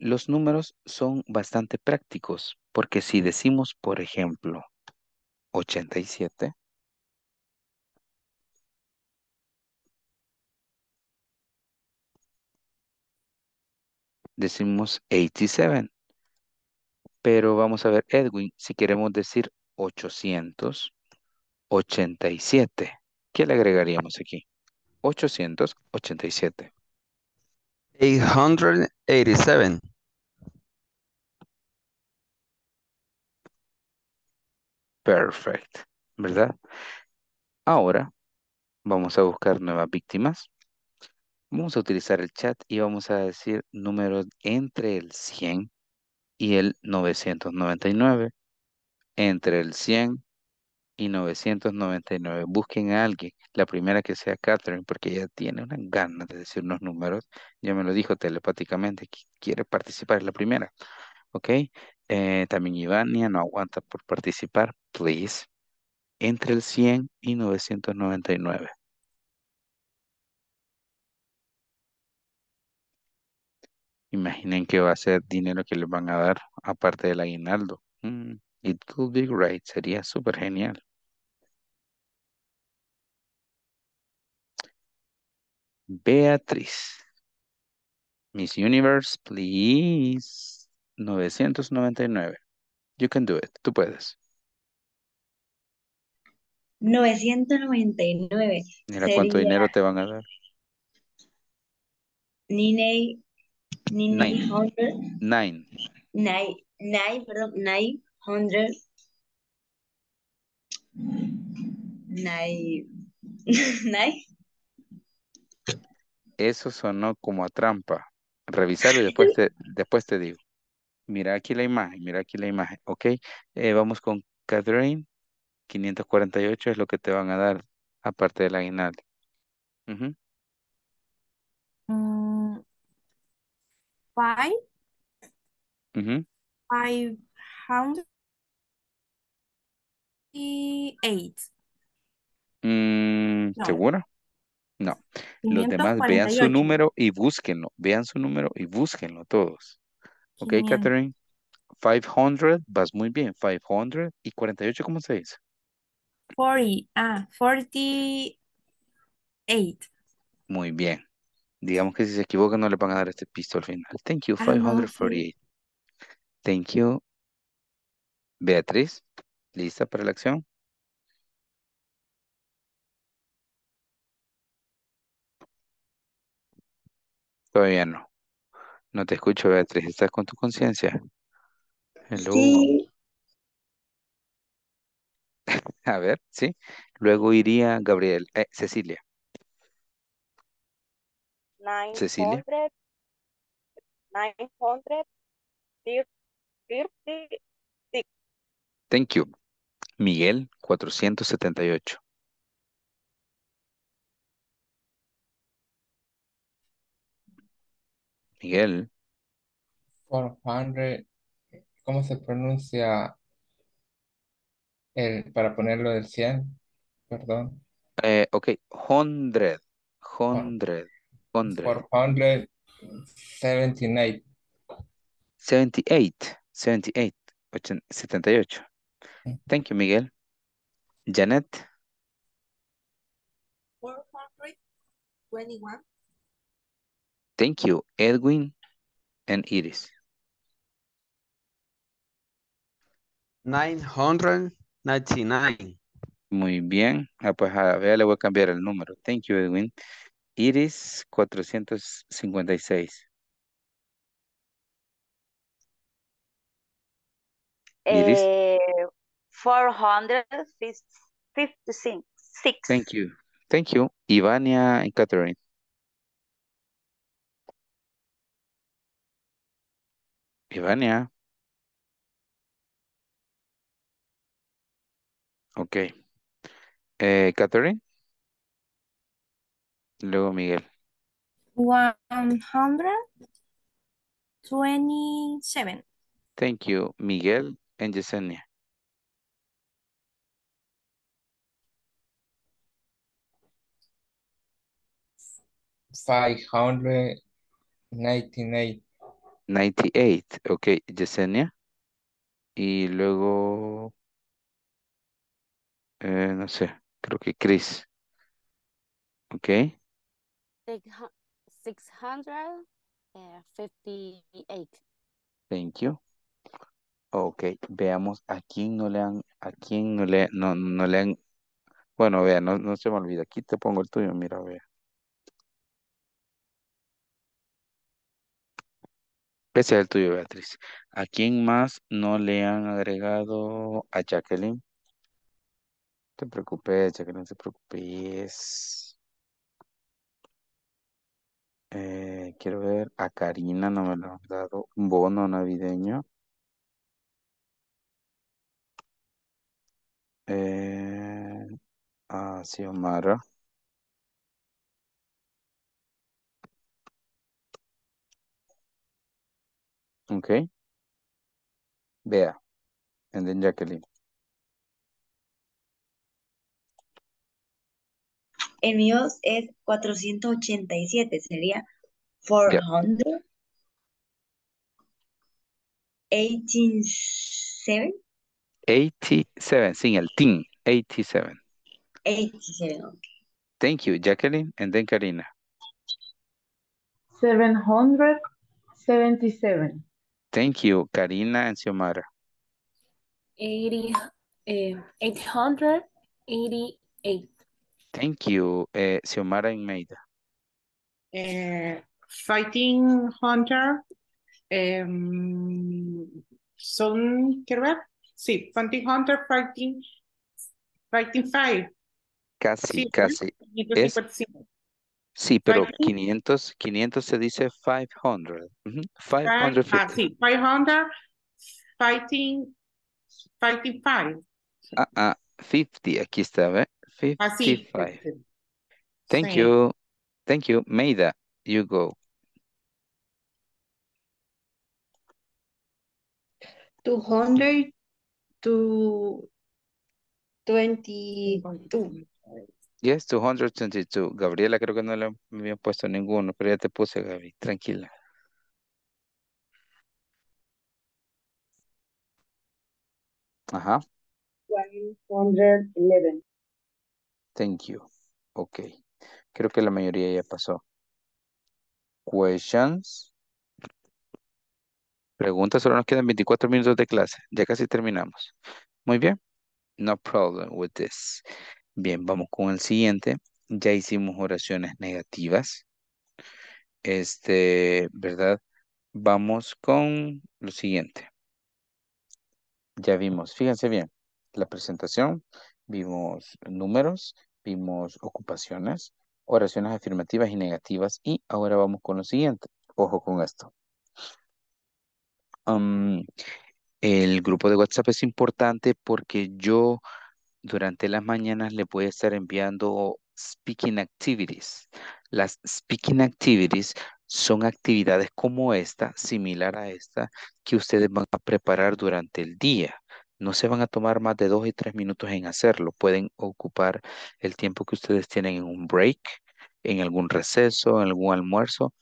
los números son bastante prácticos, porque si decimos, por ejemplo, 87, decimos 87. Pero vamos a ver, Edwin, si queremos decir 887, ¿qué le agregaríamos aquí? 887. 887. Perfect, ¿verdad? Ahora vamos a buscar nuevas víctimas. Vamos a utilizar el chat y vamos a decir números entre el 100 y el 999. Entre el 100 y 999. Busquen a alguien, la primera que sea Catherine, porque ella tiene una ganas de decir unos números. Ya me lo dijo telepáticamente, quiere participar, es la primera. ¿Ok? Eh, también Ivania no aguanta por participar. Please. Entre el 100 y 999. Imaginen que va a ser dinero que les van a dar aparte del aguinaldo. Mm, it could be great. Sería súper genial. Beatriz. Miss Universe, please. 999. You can do it. Tú puedes. 999. Mira sería... cuánto dinero te van a dar. Nine, nine, nine. nine. Nine, nine, perdón, nine hundred. Nine, nine. Eso sonó como a trampa. Revisarlo y después te, después te digo. Mira aquí la imagen, mira aquí la imagen, ¿ok? Eh, vamos con Catherine, 548 es lo que te van a dar, aparte del aguinaldo. Uh -huh. Mm, five. eight. Mm, no. No. Los demás vean su número y búsquenlo. Vean su número y búsquenlo todos. Ok, Katherine, Catherine. 500, vas muy bien. 500 y 48, ¿cómo se dice? 40, ah, 48. Muy bien. Digamos que si se equivoca no le van a dar este piso al final. Thank you, 548. Ah, Thank you. Beatriz, ¿lista para la acción? Todavía no. No te escucho, Beatriz. ¿Estás con tu conciencia? Sí, A ver, sí. Luego iría Gabriel, eh, Cecilia. Cecilia. 900, 936. Thank you. Miguel, 478. Miguel, 400, ¿cómo se pronuncia el, para ponerlo del 100? Perdón. eh, ok, 100, 100, 100, 78, 78, 78. Thank you, Miguel. Janet, 421. Thank you, Edwin and Iris. 999. Muy bien. Ah, pues a ah, ver, le voy a cambiar el número. Thank you, Edwin. Iris 456. Iris. 456. Eh, Thank you. Thank you. Ivania and Catherine. Ivania, ok. Eh, Catherine, luego Miguel. One hundred twenty seven. Thank you, Miguel and Yesenia. Five hundred ninety-eight. 98. Ok, Yesenia. Y luego... Eh, no sé, creo que Chris. Ok. 658. Eh, Thank you. Ok, veamos a quién no le han, a quién no le, no, no le han, bueno, vea, no, no se me olvida, aquí te pongo el tuyo, mira, vea. Pese al tuyo, Beatriz. ¿A quién más no le han agregado a Jacqueline? No te preocupes, Jacqueline, no te preocupes. Eh, quiero ver, a Karina no me lo han dado. Un bono navideño. Eh, a Xiomara. Okay. Bea. And then Jacqueline. El mío es 487, sería 400. 87. 87, sin el team. 87. 87, ok. Thank you, Jacqueline, and then Karina. 777. Thank you, Karina and Xiomara. 80, uh, eh, 888. Thank you, uh, Xiomara and Maida. Uh, hunter, um, son, ¿qué Sí, fighting hunter, fighting, fighting 5. Casi, sí, casi. 555. Es Sí, pero 500, 500 se dice 500. 500. Ah, sí, 500, fighting, Ah, 50, ah, aquí está, ¿ve? 55. Ah, thank you, thank you. Maida, you go. 200. hundred to Yes, 222. Gabriela creo que no le había puesto ninguno, pero ya te puse, Gaby. Tranquila. Ajá. 111. Thank you. Ok. Creo que la mayoría ya pasó. Questions. Preguntas, solo nos quedan 24 minutos de clase. Ya casi terminamos. Muy bien. No problem with this. Bien, vamos con el siguiente. Ya hicimos oraciones negativas. Este, ¿verdad? Vamos con lo siguiente. Ya vimos, fíjense bien, la presentación, vimos números, vimos ocupaciones, oraciones afirmativas y negativas. Y ahora vamos con lo siguiente. Ojo con esto. el grupo de WhatsApp es importante porque yo durante las mañanas le a estar enviando speaking activities. Las speaking activities son actividades como esta, similar a esta, que ustedes van a preparar durante el día. No se van a tomar más de dos y tres minutos en hacerlo. Pueden ocupar el tiempo que ustedes tienen en un break, en algún receso, en algún almuerzo,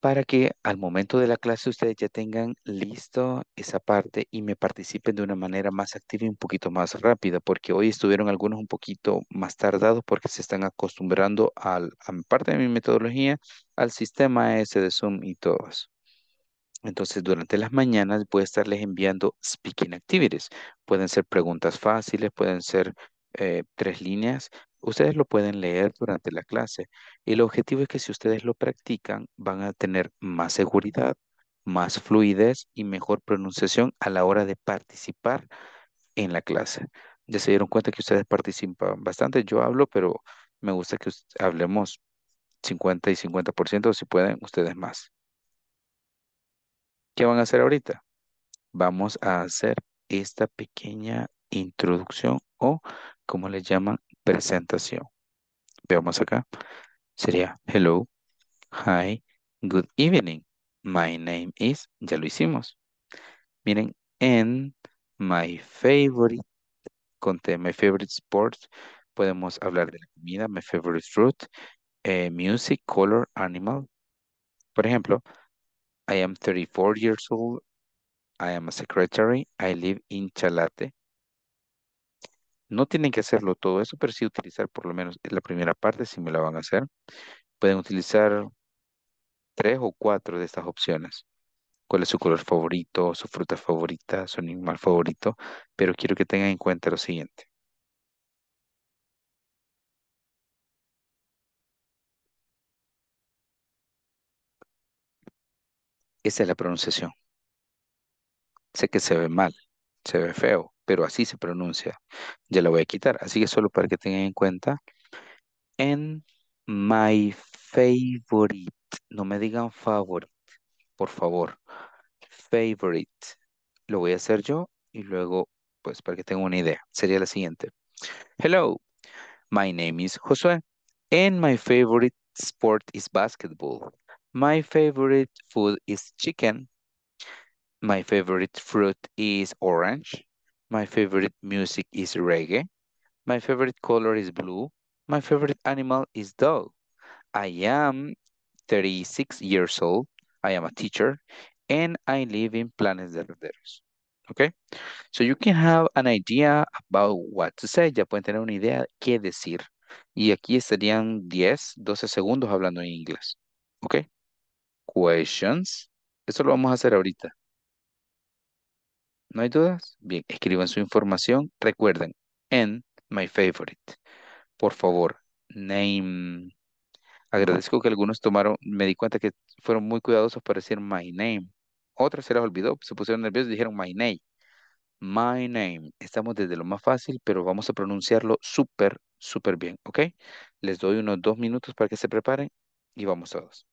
para que al momento de la clase ustedes ya tengan listo esa parte y me participen de una manera más activa y un poquito más rápida, porque hoy estuvieron algunos un poquito más tardados porque se están acostumbrando a parte de mi metodología, al sistema ese de Zoom y todas Entonces, durante las mañanas voy a estarles enviando speaking activities. Pueden ser preguntas fáciles, pueden ser eh, tres líneas. Ustedes lo pueden leer durante la clase. Y el objetivo es que si ustedes lo practican, van a tener más seguridad, más fluidez y mejor pronunciación a la hora de participar en la clase. Ya se dieron cuenta que ustedes participan bastante. Yo hablo, pero me gusta que hablemos 50 y 50%, si pueden, ustedes más. ¿Qué van a hacer ahorita? Vamos a hacer esta pequeña introducción o ¿cómo le llaman? Presentación. Veamos acá. Sería hello, hi, good evening. My name is, ya lo hicimos. Miren, en my favorite, conté my favorite sport, podemos hablar de la comida, my favorite fruit, eh, music, color, animal. Por ejemplo, I am 34 years old, I am a secretary, I live in Chalate. No tienen que hacerlo todo eso, pero sí utilizar por lo menos la primera parte, si me la van a hacer. Pueden utilizar tres o cuatro de estas opciones. ¿Cuál es su color favorito, su fruta favorita, su animal favorito? Pero quiero que tengan en cuenta lo siguiente. Esa es la pronunciación. Sé que se ve mal, se ve feo, pero así se pronuncia. Ya la voy a quitar, así que solo para que tengan en cuenta. En my favorite, no me digan favorite, por favor. Favorite, lo voy a hacer yo y luego, pues para que tengan una idea, sería la siguiente. Hello, my name is Josué and my favorite sport is basketball. My favorite food is chicken. My favorite fruit is orange. My favorite music is reggae. My favorite color is blue. My favorite animal is dog. I am 36 years old. I am a teacher and I live in Planes de Roderos. Okay? So you can have an idea about what to say. Ya pueden tener una idea qué decir. Y aquí estarían 10, 12 segundos hablando en inglés. Okay. Questions. Eso lo vamos a hacer ahorita. ¿No hay dudas? Bien, escriban su información. Recuerden, en my favorite. Por favor, name. Agradezco que algunos tomaron, me di cuenta que fueron muy cuidadosos para decir my name. Otras se las olvidó, se pusieron nerviosos y dijeron my name. My name. Estamos desde lo más fácil, pero vamos a pronunciarlo súper, súper bien, ¿ok? Les doy unos dos minutos para que se preparen y vamos a dos.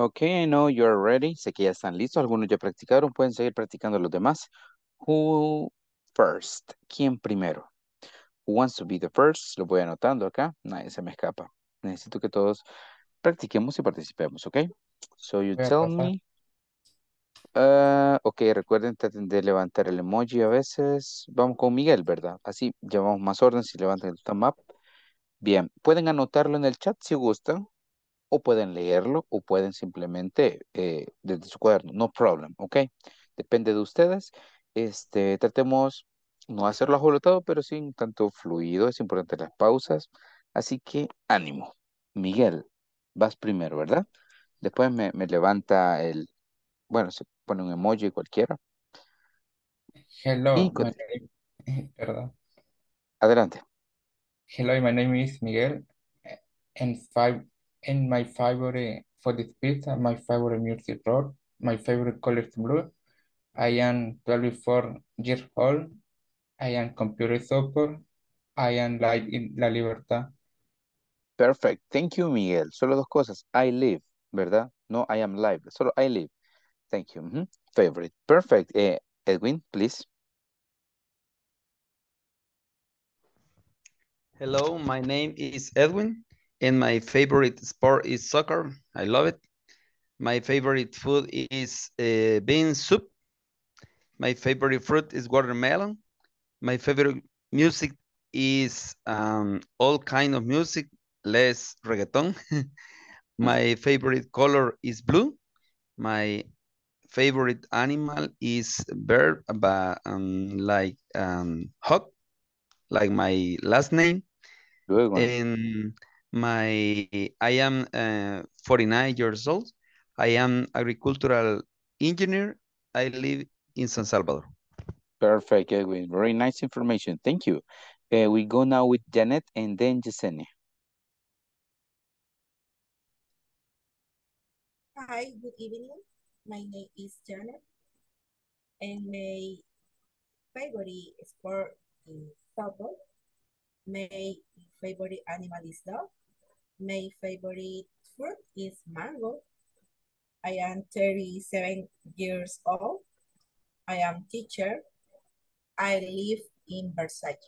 Ok, I know you're ready. Sé que ya están listos. Algunos ya practicaron. Pueden seguir practicando los demás. Who first? ¿Quién primero? Who wants to be the first? Lo voy anotando acá. Nadie se me escapa. Necesito que todos practiquemos y participemos, ¿ok? So you tell me. Ah, ok, recuerden de levantar el emoji a veces. Vamos con Miguel, ¿verdad? Así llevamos más orden si levantan el thumb up. Bien, pueden anotarlo en el chat si gustan o pueden leerlo o pueden simplemente eh, desde su cuaderno, no problem, ¿ok? Depende de ustedes. Este, tratemos no hacerlo ajolotado, pero sin tanto fluido, es importante las pausas. Así que ánimo. Miguel, vas primero, ¿verdad? Después me, levanta el, bueno, se pone un emoji cualquiera. Hello, eh, Adelante. Hello, my name is Miguel. And eh, five and my favorite for this pizza, uh, my favorite music road, my favorite color is blue. I am 24 years old. I am computer support. I am live in La Libertad. Perfect. Thank you, Miguel. Solo dos cosas. I live, ¿verdad? No, I am live. Solo I live. Thank you. Mm -hmm. Favorite. Perfect. Eh, Edwin, please. Hello, my name is Edwin. And my favorite sport is soccer. I love it. My favorite food is uh, bean soup. My favorite fruit is watermelon. My favorite music is um, all kind of music, less reggaeton. my favorite color is blue. My favorite animal is bird, but um, like um, hawk, like my last name. And my I am uh, 49 years old. I am agricultural engineer. I live in San Salvador. Perfect, Edwin. Very nice information. Thank you. Uh, we go now with Janet and then Yesenia. Hi, good evening. My name is Janet and my favorite sport is football. My favorite animal is dog my favorite fruit is mango. I am 37 years old. I am teacher. I live in Versailles.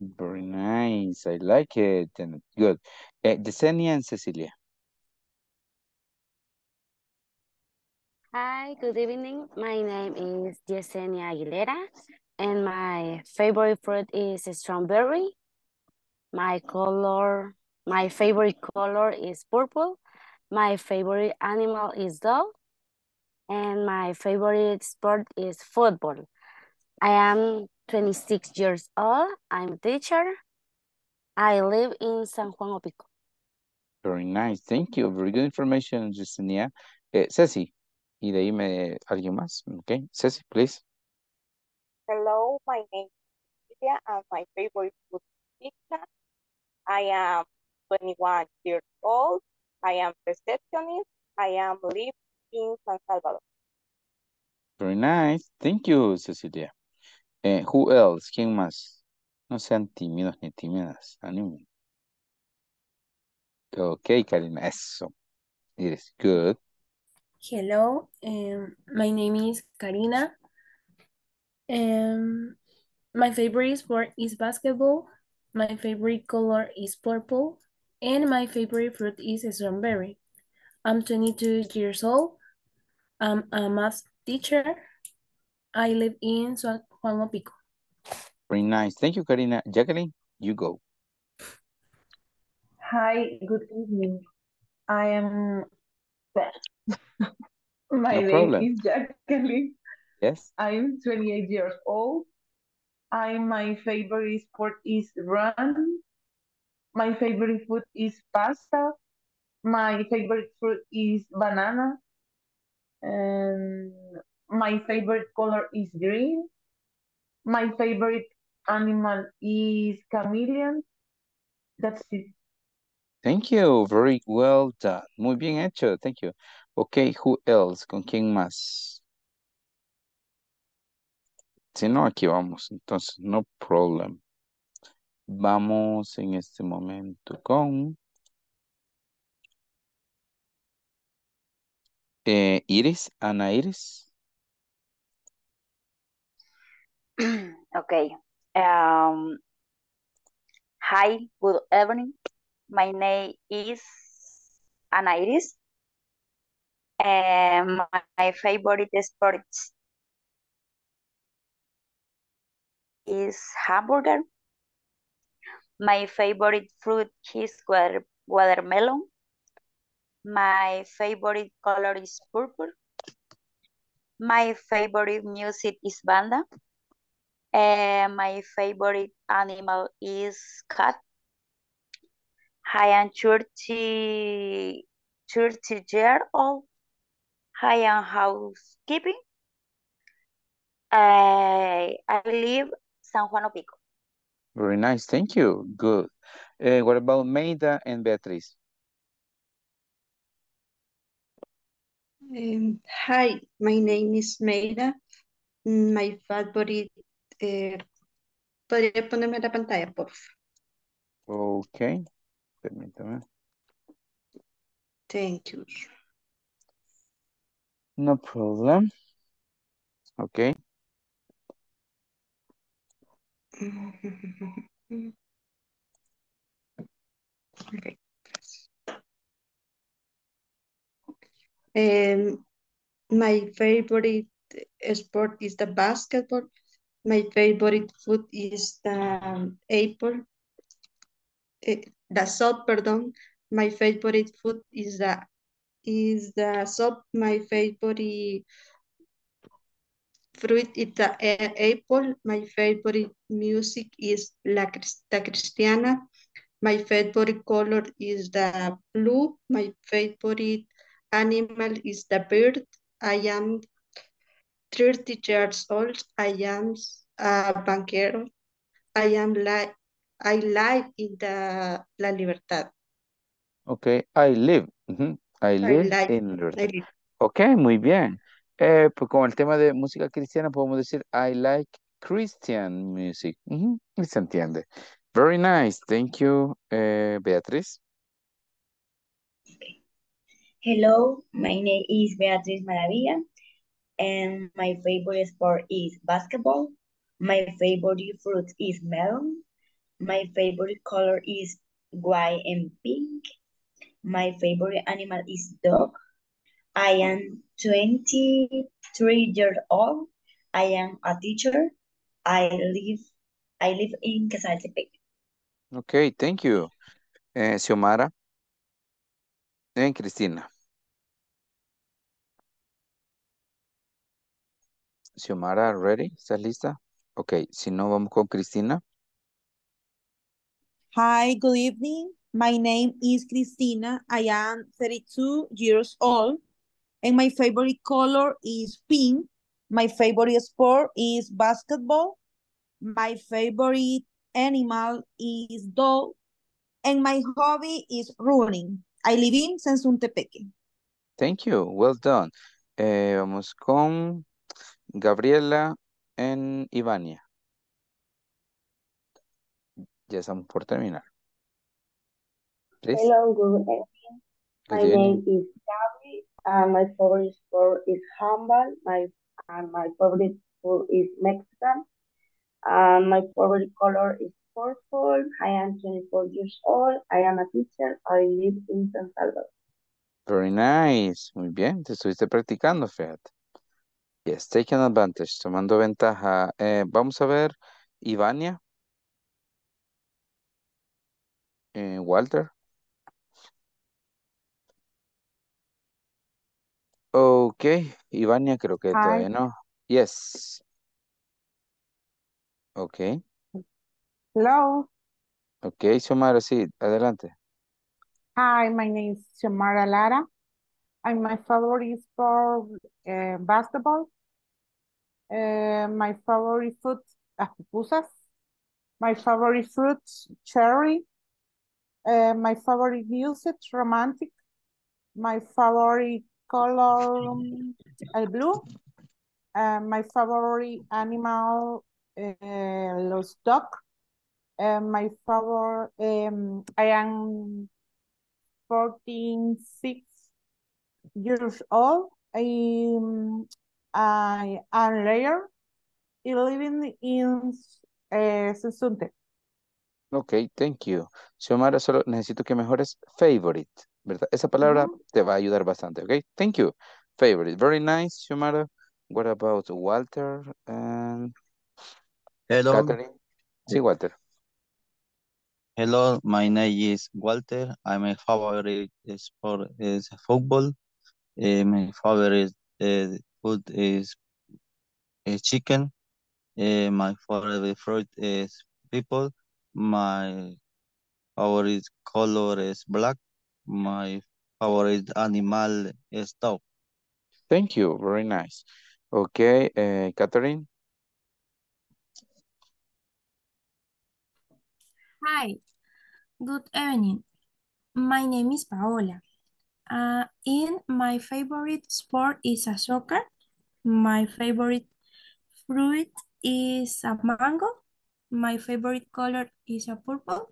Very nice. I like it. And good. Uh, eh, Desenia and Cecilia. Hi, good evening. My name is Yesenia Aguilera and my favorite fruit is strawberry. My color my favorite color is purple. My favorite animal is dog. And my favorite sport is football. I am 26 years old. I'm a teacher. I live in San Juan Opico. Very nice. Thank you. Very good information, Justinia. Eh, Ceci, y de ahí me, alguien más. Okay. Ceci, please. Hello, my name is Lydia and my favorite food is pizza. I am 21 years old. I am receptionist. I am live in San Salvador. Very nice. Thank you, Cecilia. Eh, who else? ¿Quién más? No sean tímidos ni tímidas. Animen. Okay, Karina. Eso. It is good. Hello. Um, my name is Karina. Um, my favorite sport is basketball. My favorite color is purple and my favorite fruit is a strawberry. I'm 22 years old. I'm a math teacher. I live in Juan Pico. Very nice. Thank you, Karina. Jacqueline, you go. Hi, good evening. I am... my no name is Jacqueline. Yes. I'm 28 years old. I, my favorite sport is run. My favorite food is pasta. My favorite fruit is banana. And my favorite color is green. My favorite animal is chameleon. That's it. Thank you. Very well done. Muy bien hecho. Thank you. Okay, who else? ¿Con quién más? Si no, aquí vamos. Entonces, no problem. Vamos en este momento con eh, Iris, Ana Iris. Okay Um, hi, good evening. My name is Ana Iris. Eh, my favorite sports is hamburger. My favorite fruit is water watermelon. My favorite color is purple. My favorite music is banda. And my favorite animal is cat. I am 30, 30 years old. I am housekeeping. I, I live San Juan Pico. Very nice. Thank you. Good. Uh, what about Maida and Beatriz? Um, hi, my name is Maida. My favorite... Eh, ¿Podría ponerme la pantalla, por favor? Ok. Permítame. Thank you. No problem. Okay okay. Um, my favorite sport is the basketball. My favorite food is the apple. Eh, the soup, pardon. My favorite food is the is the soup. My favorite fruit is the eh, apple. My favorite music is La Cristiana. My favorite color is the blue. My favorite animal is the bird. I am 30 years old. I am a banquero. I am like I live in La Libertad. Okay, I live. I, live in Okay, muy bien. Eh, pues, con el tema de música cristiana podemos decir I like Christian music. Se entiende. Very nice. Thank you, eh, Beatriz. Hello, my name is Beatriz Maravilla and my favorite sport is basketball. My favorite fruit is melon. My favorite color is white and pink. My favorite animal is dog. I am 23 years old. I am a teacher. I live I live in Casaltepec. Okay, thank you. Uh, Xiomara and Cristina. Xiomara, ready? ¿Estás lista? Ok, si no, vamos con Cristina. Hi, good evening. My name is Cristina. I am 32 years old. And my favorite color is pink. My favorite sport is basketball. My favorite animal is dog. And my hobby is running. I live in Sensuntepeque. Thank you. Well done. Eh, vamos con Gabriela and Ivania. Ya estamos por terminar. Please. Hello, good evening. My name is Gabri and my favorite sport is handball. My and my favorite food is Mexican. And my favorite color is purple. I am 24 years old. I am a teacher. I live in San Salvador. Very nice. Muy bien. Te estuviste practicando, Fiat. Yes, taking advantage, tomando ventaja. Eh, vamos a ver, Ivania. Eh, Walter. Okay, Ivania creo que todavía no. Yes. okay, Hello. okay, Xiomara, sí, adelante. Hi, my name is Xiomara Lara. And my favorite sport, eh, basketball. Eh, my favorite food, las ah, My favorite fruit, cherry. Eh, my favorite music, romantic. My favorite color el blue. Eh, my favorite animal, eh, los dog. Eh, my favorite, em, I am 14, 6 years old. I, I am layer living in uh, okay thank you. Xiomara, solo necesito que mejores favorite. Esa palabra te va a ayudar bastante, okay Thank you. Favorite. Very nice, Shumara. What about Walter and Hello. Walter. Hello, my name is Walter. I'm a favorite sport is football. Eh, my favorite eh, food is eh, chicken. my favorite fruit is people. My favorite color is black. My favorite animal is dog. Thank you. Very nice. Okay, uh, Catherine. Hi. Good evening. My name is Paola. Uh, and my favorite sport is a soccer. My favorite fruit is a mango. My favorite color is a purple.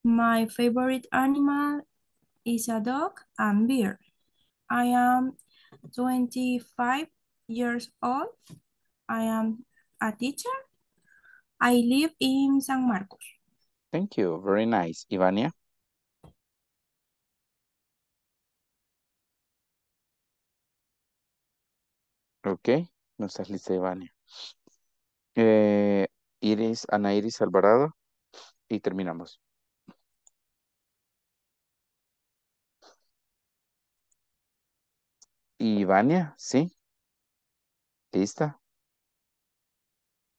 My favorite animal is a dog and beer. I am 25 years old. I am a teacher. I live in San Marcos. Thank you. Very nice. Ivania? Ok, no estás lista, Ivania. Eh, Iris, Ana Iris Alvarado y terminamos. Y Vania, ¿sí? ¿Lista?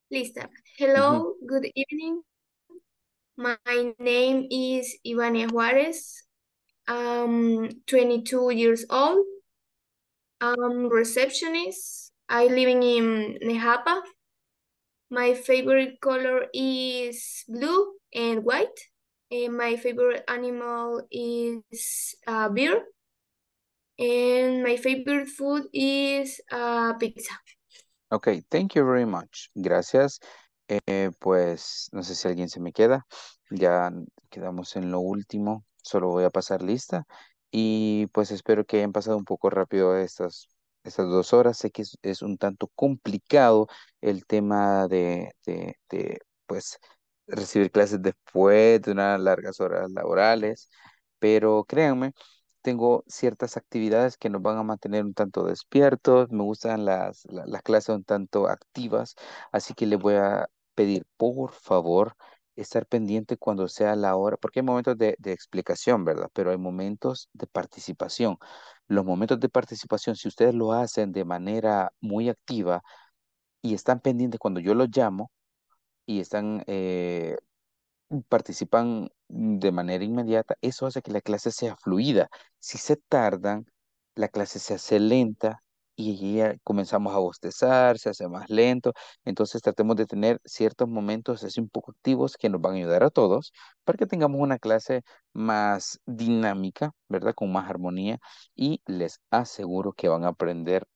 Lista. Hello, uh -huh. good evening. My name is Ivania Juarez. I'm 22 years old. I'm receptionist. I live in Nejapa. My favorite color is blue and white. And my favorite animal is uh, bear. And my favorite food is ah, pizza. Ok, thank you very much. Gracias. Eh, pues no sé si alguien se me queda. Ya quedamos en lo último. Solo voy a pasar lista. Y pues espero que hayan pasado un poco rápido estas, estas dos horas. Sé que es, un tanto complicado el tema de, de, pues recibir clases después de unas largas horas laborales. Pero créanme tengo ciertas actividades que nos van a mantener un tanto despiertos, me gustan las, las, clases un tanto activas, así que les voy a pedir, por favor, estar pendiente cuando sea la hora, porque hay momentos de, explicación, ¿verdad? Pero hay momentos de participación. Los momentos de participación, si ustedes lo hacen de manera muy activa y están pendientes cuando yo los llamo y están eh, participan de manera inmediata, eso hace que la clase sea fluida. Si se tardan, la clase se hace lenta y ya comenzamos a bostezar, se hace más lento. Entonces tratemos de tener ciertos momentos así un poco activos que nos van a ayudar a todos para que tengamos una clase más dinámica, ¿verdad? Con más armonía y les aseguro que van a aprender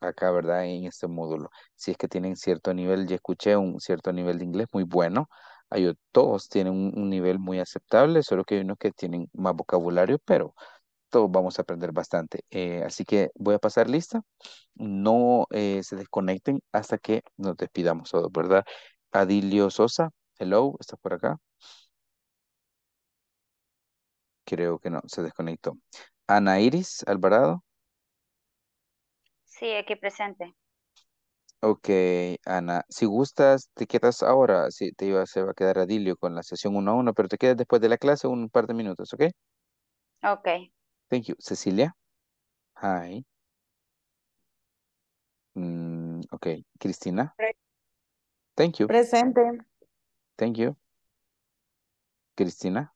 acá, ¿verdad? En este módulo. Si es que tienen cierto nivel, ya escuché un cierto nivel de inglés muy bueno, todos tienen un, nivel muy aceptable, solo que hay unos que tienen más vocabulario, pero todos vamos a aprender bastante. Eh, así que voy a pasar lista. No eh, se desconecten hasta que nos despidamos todos, ¿verdad? Adilio Sosa, hello, ¿estás por acá? Creo que no, se desconectó. Ana Iris Alvarado. Sí, aquí presente. Ok, Ana, si gustas, te quedas ahora. si te iba, se va a quedar Adilio con la sesión uno a uno, pero te quedas después de la clase un par de minutos, ¿ok? Ok. Thank you. Cecilia. Hi. Mm, ok, Cristina. Thank you. Presente. Thank you. Cristina.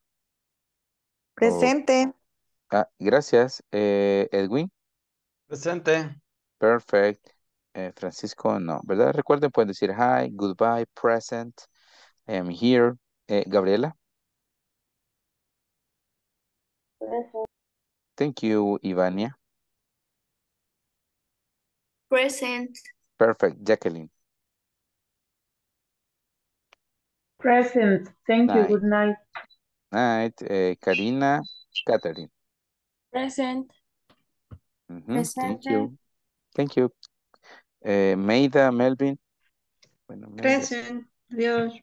Presente. Ah, gracias. Eh, Edwin. Presente. Perfect. Eh, Francisco, no, ¿verdad? Recuerden, pueden decir hi, goodbye, present, I'm here. Eh, Gabriela. Thank you, Ivania. Present. Perfect, Jacqueline. Present. Thank you. Good night. Night. Eh, Karina, Catherine. Present. Present. Thank you. Thank you. Eh, Meida, Melvin. Present, Dios.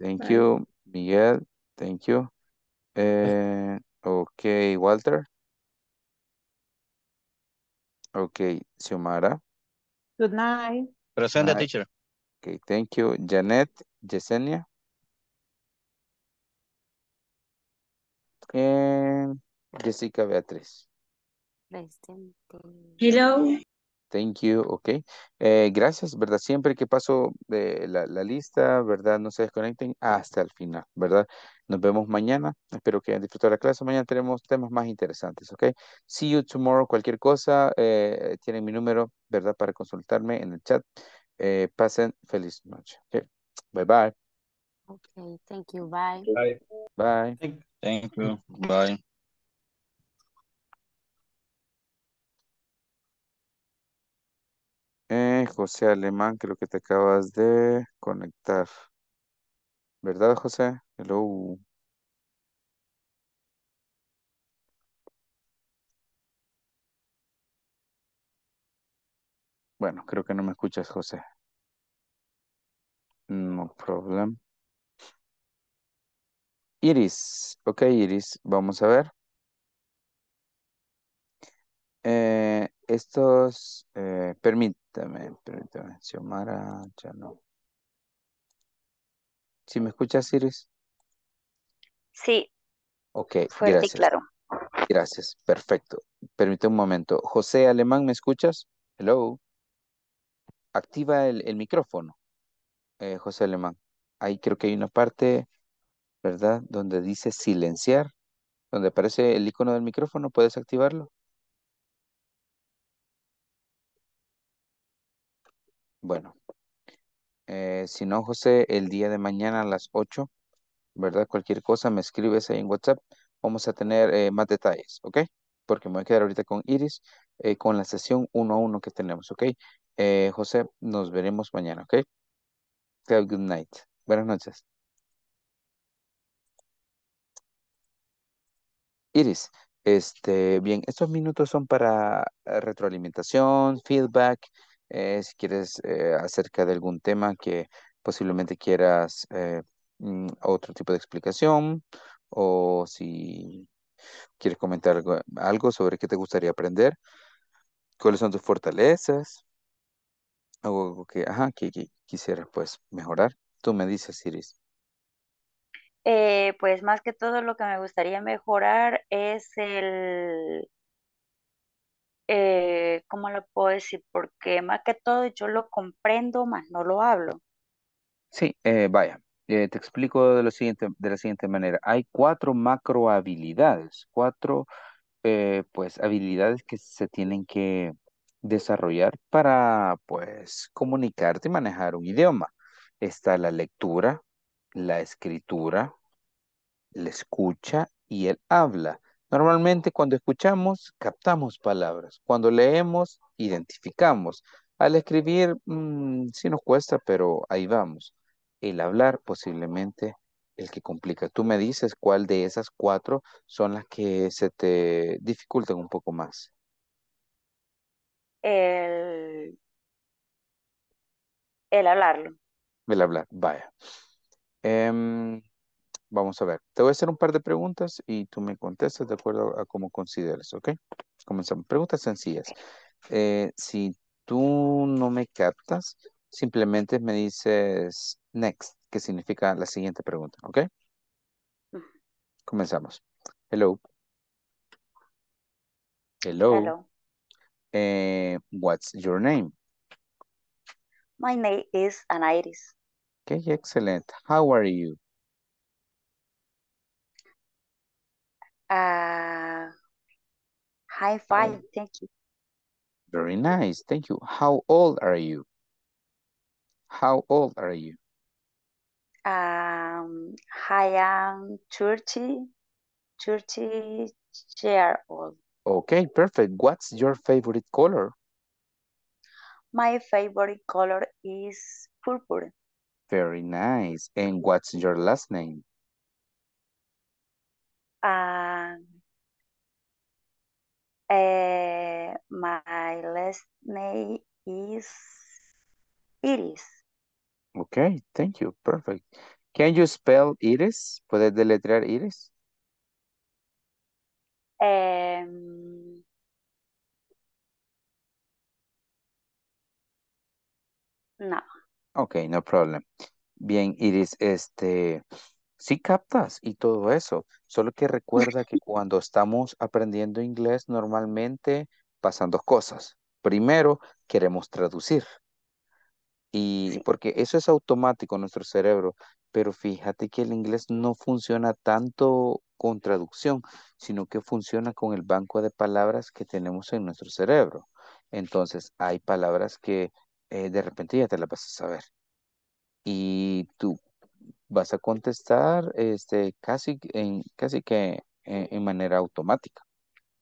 Thank you, Miguel. Thank you. Eh, ok, Walter. Okay, Xiomara. Good night. Present, teacher. Ok, thank you. Janet, Yesenia. And em, Jessica Beatriz. Presente. Hello. Thank you, okay. Eh, gracias, ¿verdad? Siempre que paso de eh, la, lista, ¿verdad? No se desconecten hasta el final, ¿verdad? Nos vemos mañana. Espero que hayan disfrutado la clase. Mañana tenemos temas más interesantes, ok. See you tomorrow. Cualquier cosa, eh, tienen mi número, ¿verdad? Para consultarme en el chat. pasen feliz noche. Okay. Bye bye. Okay, thank you. Bye. Bye. Bye. Thank you. Bye. Eh, José Alemán, creo que te acabas de conectar. ¿Verdad, José? Hello. Bueno, creo que no me escuchas, José. No problem. Iris. Ok, Iris. Vamos a ver. Eh, estos, eh, permítame, permítame, Xiomara, ya no. ¿Sí me escuchas, Iris? Sí. Ok, gracias. claro. Gracias, perfecto. permite un momento. José Alemán, ¿me escuchas? Hello. Activa el, micrófono, eh, José Alemán. Ahí creo que hay una parte, ¿verdad? Donde dice silenciar, donde aparece el icono del micrófono, ¿puedes activarlo? Bueno, eh, si no, José, el día de mañana a las 8, ¿verdad? Cualquier cosa me escribes ahí en WhatsApp. Vamos a tener eh, más detalles, ¿ok? Porque me voy a quedar ahorita con Iris, eh, con la sesión uno a uno que tenemos, ¿ok? José, nos veremos mañana, ¿ok? Have good night. Buenas noches. Iris, este, bien, estos minutos son para retroalimentación, feedback, eh, si quieres eh, acerca de algún tema que posiblemente quieras eh, mm, otro tipo de explicación o si quieres comentar algo, sobre qué te gustaría aprender, cuáles son tus fortalezas algo que, que, quisieras pues mejorar. Tú me dices, Iris. pues más que todo lo que me gustaría mejorar es el, eh, ¿cómo lo puedo decir? Porque más que todo yo lo comprendo, más no lo hablo. Sí, eh, vaya, eh, te explico de, siguiente, de la siguiente manera. Hay cuatro macro habilidades, cuatro pues habilidades que se tienen que desarrollar para pues comunicarte y manejar un idioma. Está la lectura, la escritura, la escucha y el habla. Normalmente cuando escuchamos, captamos palabras. Cuando leemos, identificamos. Al escribir, mm, sí nos cuesta, pero ahí vamos. El hablar posiblemente el que complica. Tú me dices cuál de esas cuatro son las que se te dificultan un poco más. El, el hablarlo. El hablar, vaya. Em, Vamos a ver, te voy a hacer un par de preguntas y tú me contestas de acuerdo a cómo consideres, ¿ok? Comenzamos. Preguntas sencillas. Eh, si tú no me captas, simplemente me dices next, que significa la siguiente pregunta, ¿ok? Mm. Comenzamos. Hello. Hello. Eh, what's your name? My name is Anairis. Okay, excellent. How are you? Uh, high five, thank you. Very nice, thank you. How old are you? How old are you? Um, I am 30, 30 year old. Okay, perfect. What's your favorite color? My favorite color is purple. Very nice. And what's your last name? Ah, eh, my last name is Iris. Okay, thank you. Perfect. Can you spell Iris? ¿Puedes deletrear Iris? Em, no. Okay, no problem. Bien, Iris, este, Sí captas y todo eso, solo que recuerda que cuando estamos aprendiendo inglés normalmente pasan dos cosas. Primero, queremos traducir. Y porque eso es automático en nuestro cerebro, pero fíjate que el inglés no funciona tanto con traducción, sino que funciona con el banco de palabras que tenemos en nuestro cerebro. Entonces, hay palabras que eh, de repente ya te las vas a saber. Y tú vas a contestar este, casi, en, casi que eh, en, manera automática,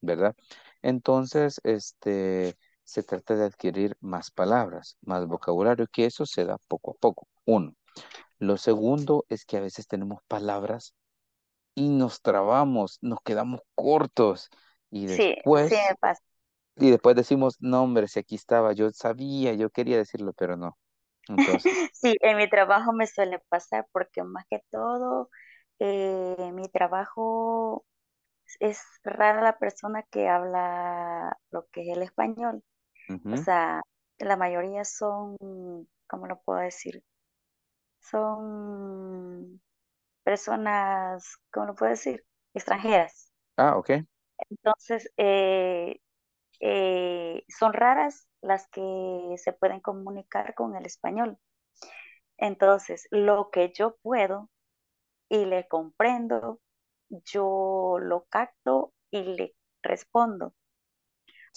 ¿verdad? Entonces, este, se trata de adquirir más palabras, más vocabulario, que eso se da poco a poco. Uno. Lo segundo es que a veces tenemos palabras y nos trabamos, nos quedamos cortos y después... Y después decimos, no hombre, si aquí estaba, yo sabía, yo quería decirlo, pero no. sí, en mi trabajo me suele pasar porque más que todo, eh, mi trabajo es rara la persona que habla lo que es el español. O sea, la mayoría son, ¿cómo lo puedo decir? Son personas, ¿cómo lo puedo decir? Extranjeras. Ah, ok. Entonces, eh, eh, son raras las que se pueden comunicar con el español. Entonces, lo que yo puedo y le comprendo, yo lo capto y le respondo.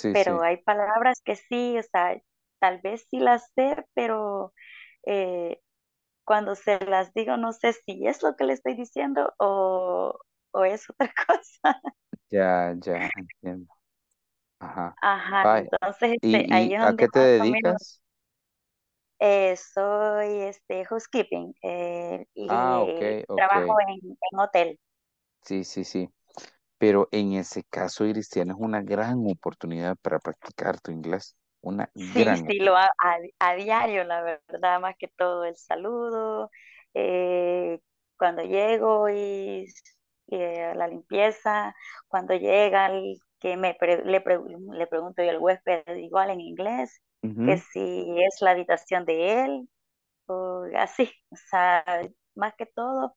pero hay palabras que sí, o sea, tal vez sí las sé, pero eh, cuando se las digo no sé si es lo que le estoy diciendo o, o es otra cosa. Ya, ya, entiendo. Ajá. entonces este, a qué te dedicas? Eh, soy este, housekeeping eh, ah, trabajo en, en hotel. Sí, sí, sí. Pero en ese caso, Iris, es una gran oportunidad para practicar tu inglés. Una Sí, gran sí, lo a, a diario, la verdad, más que todo el saludo, eh, cuando llego y, la limpieza, cuando llega el que me le, pregunto yo al huésped igual en inglés, que si es la habitación de él, o así, o sea, más que todo,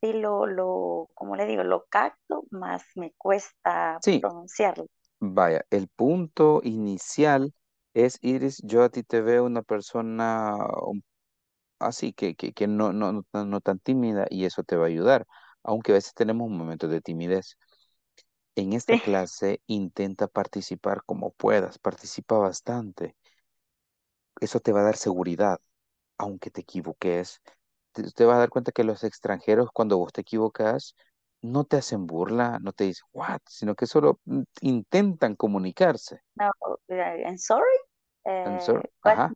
si lo, lo como le digo, lo capto, más me cuesta pronunciarlo. Vaya, el punto inicial es, Iris, yo a ti te veo una persona así, que, que, que no, no, no, no tan tímida y eso te va a ayudar, aunque a veces tenemos momentos de timidez. En esta clase intenta participar como puedas, participa bastante. Eso te va a dar seguridad, aunque te equivoques. Te, va vas a dar cuenta que los extranjeros, cuando vos te equivocas, no te hacen burla, no te dicen, what, sino que solo mm, intentan comunicarse. No, eh, I'm sorry. I'm eh, sorry. Ajá.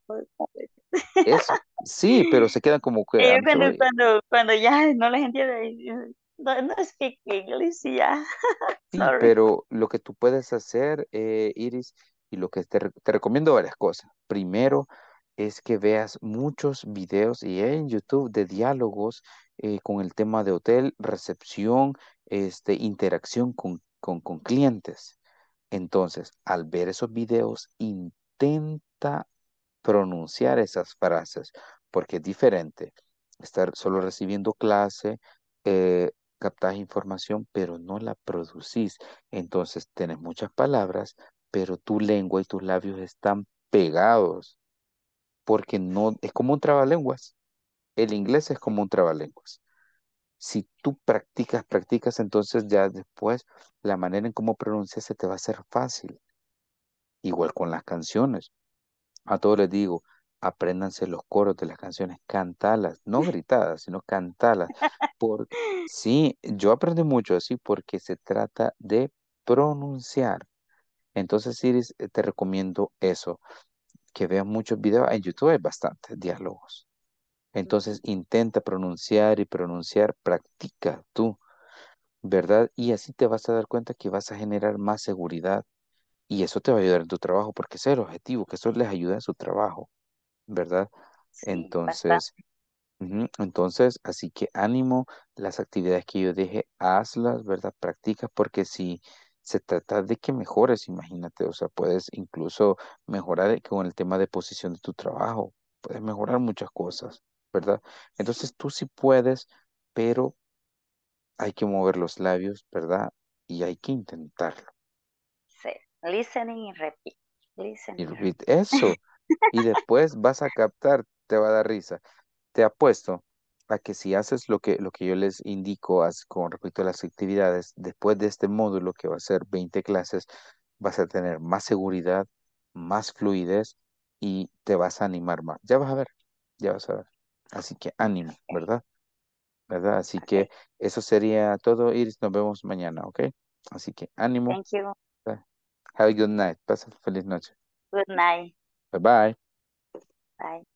Eso. Sí, pero se quedan como que. cuando, cuando, ya no les entiende, no es que iglesia. pero lo que tú puedes hacer, eh, Iris, y lo que te, recomiendo varias cosas. Primero, es que veas muchos videos y en YouTube de diálogos eh, con el tema de hotel, recepción, este, interacción con, con, con clientes. Entonces, al ver esos videos, intenta pronunciar esas frases, porque es diferente estar solo recibiendo clase, eh, Captas información, pero no la producís. Entonces tenés muchas palabras, pero tu lengua y tus labios están pegados. Porque no, es como un trabalenguas. El inglés es como un trabalenguas. Si tú practicas, practicas, entonces ya después la manera en cómo pronuncias se te va a hacer fácil. Igual con las canciones. A todos les digo, apréndanse los coros de las canciones, cantalas, no gritadas, sino cantalas. porque sí, yo aprendí mucho así porque se trata de pronunciar. Entonces, Iris, eh, te recomiendo eso, que veas muchos videos. En YouTube hay bastantes diálogos. Entonces, intenta pronunciar y pronunciar, practica tú, ¿verdad? Y así te vas a dar cuenta que vas a generar más seguridad y eso te va a ayudar en tu trabajo porque ese es el objetivo, que eso les ayuda en su trabajo. ¿verdad? Entonces, entonces, así que ánimo, las actividades que yo dije, hazlas, ¿verdad? Practica, porque si se trata de que mejores, imagínate, o sea, puedes incluso mejorar e, con el tema de posición de tu trabajo, puedes mejorar muchas cosas, ¿verdad? Entonces tú sí puedes, pero hay que mover los labios, ¿verdad? Y hay que intentarlo. Sí, listening y repeat. Y repeat eso. y después vas a captar, te va a dar risa. Te apuesto a que si haces lo que, lo que yo les indico con respecto a las actividades, después de este módulo que va a ser 20 clases, vas a tener más seguridad, más fluidez y te vas a animar más. Ya vas a ver, ya vas a ver. Así que ánimo, ¿verdad? ¿Verdad? Así que eso sería todo, Iris. Nos vemos mañana, ¿ok? Así que ánimo. Thank you. Have a good night. Pasa feliz noche. Good night. Bye bye. Bye.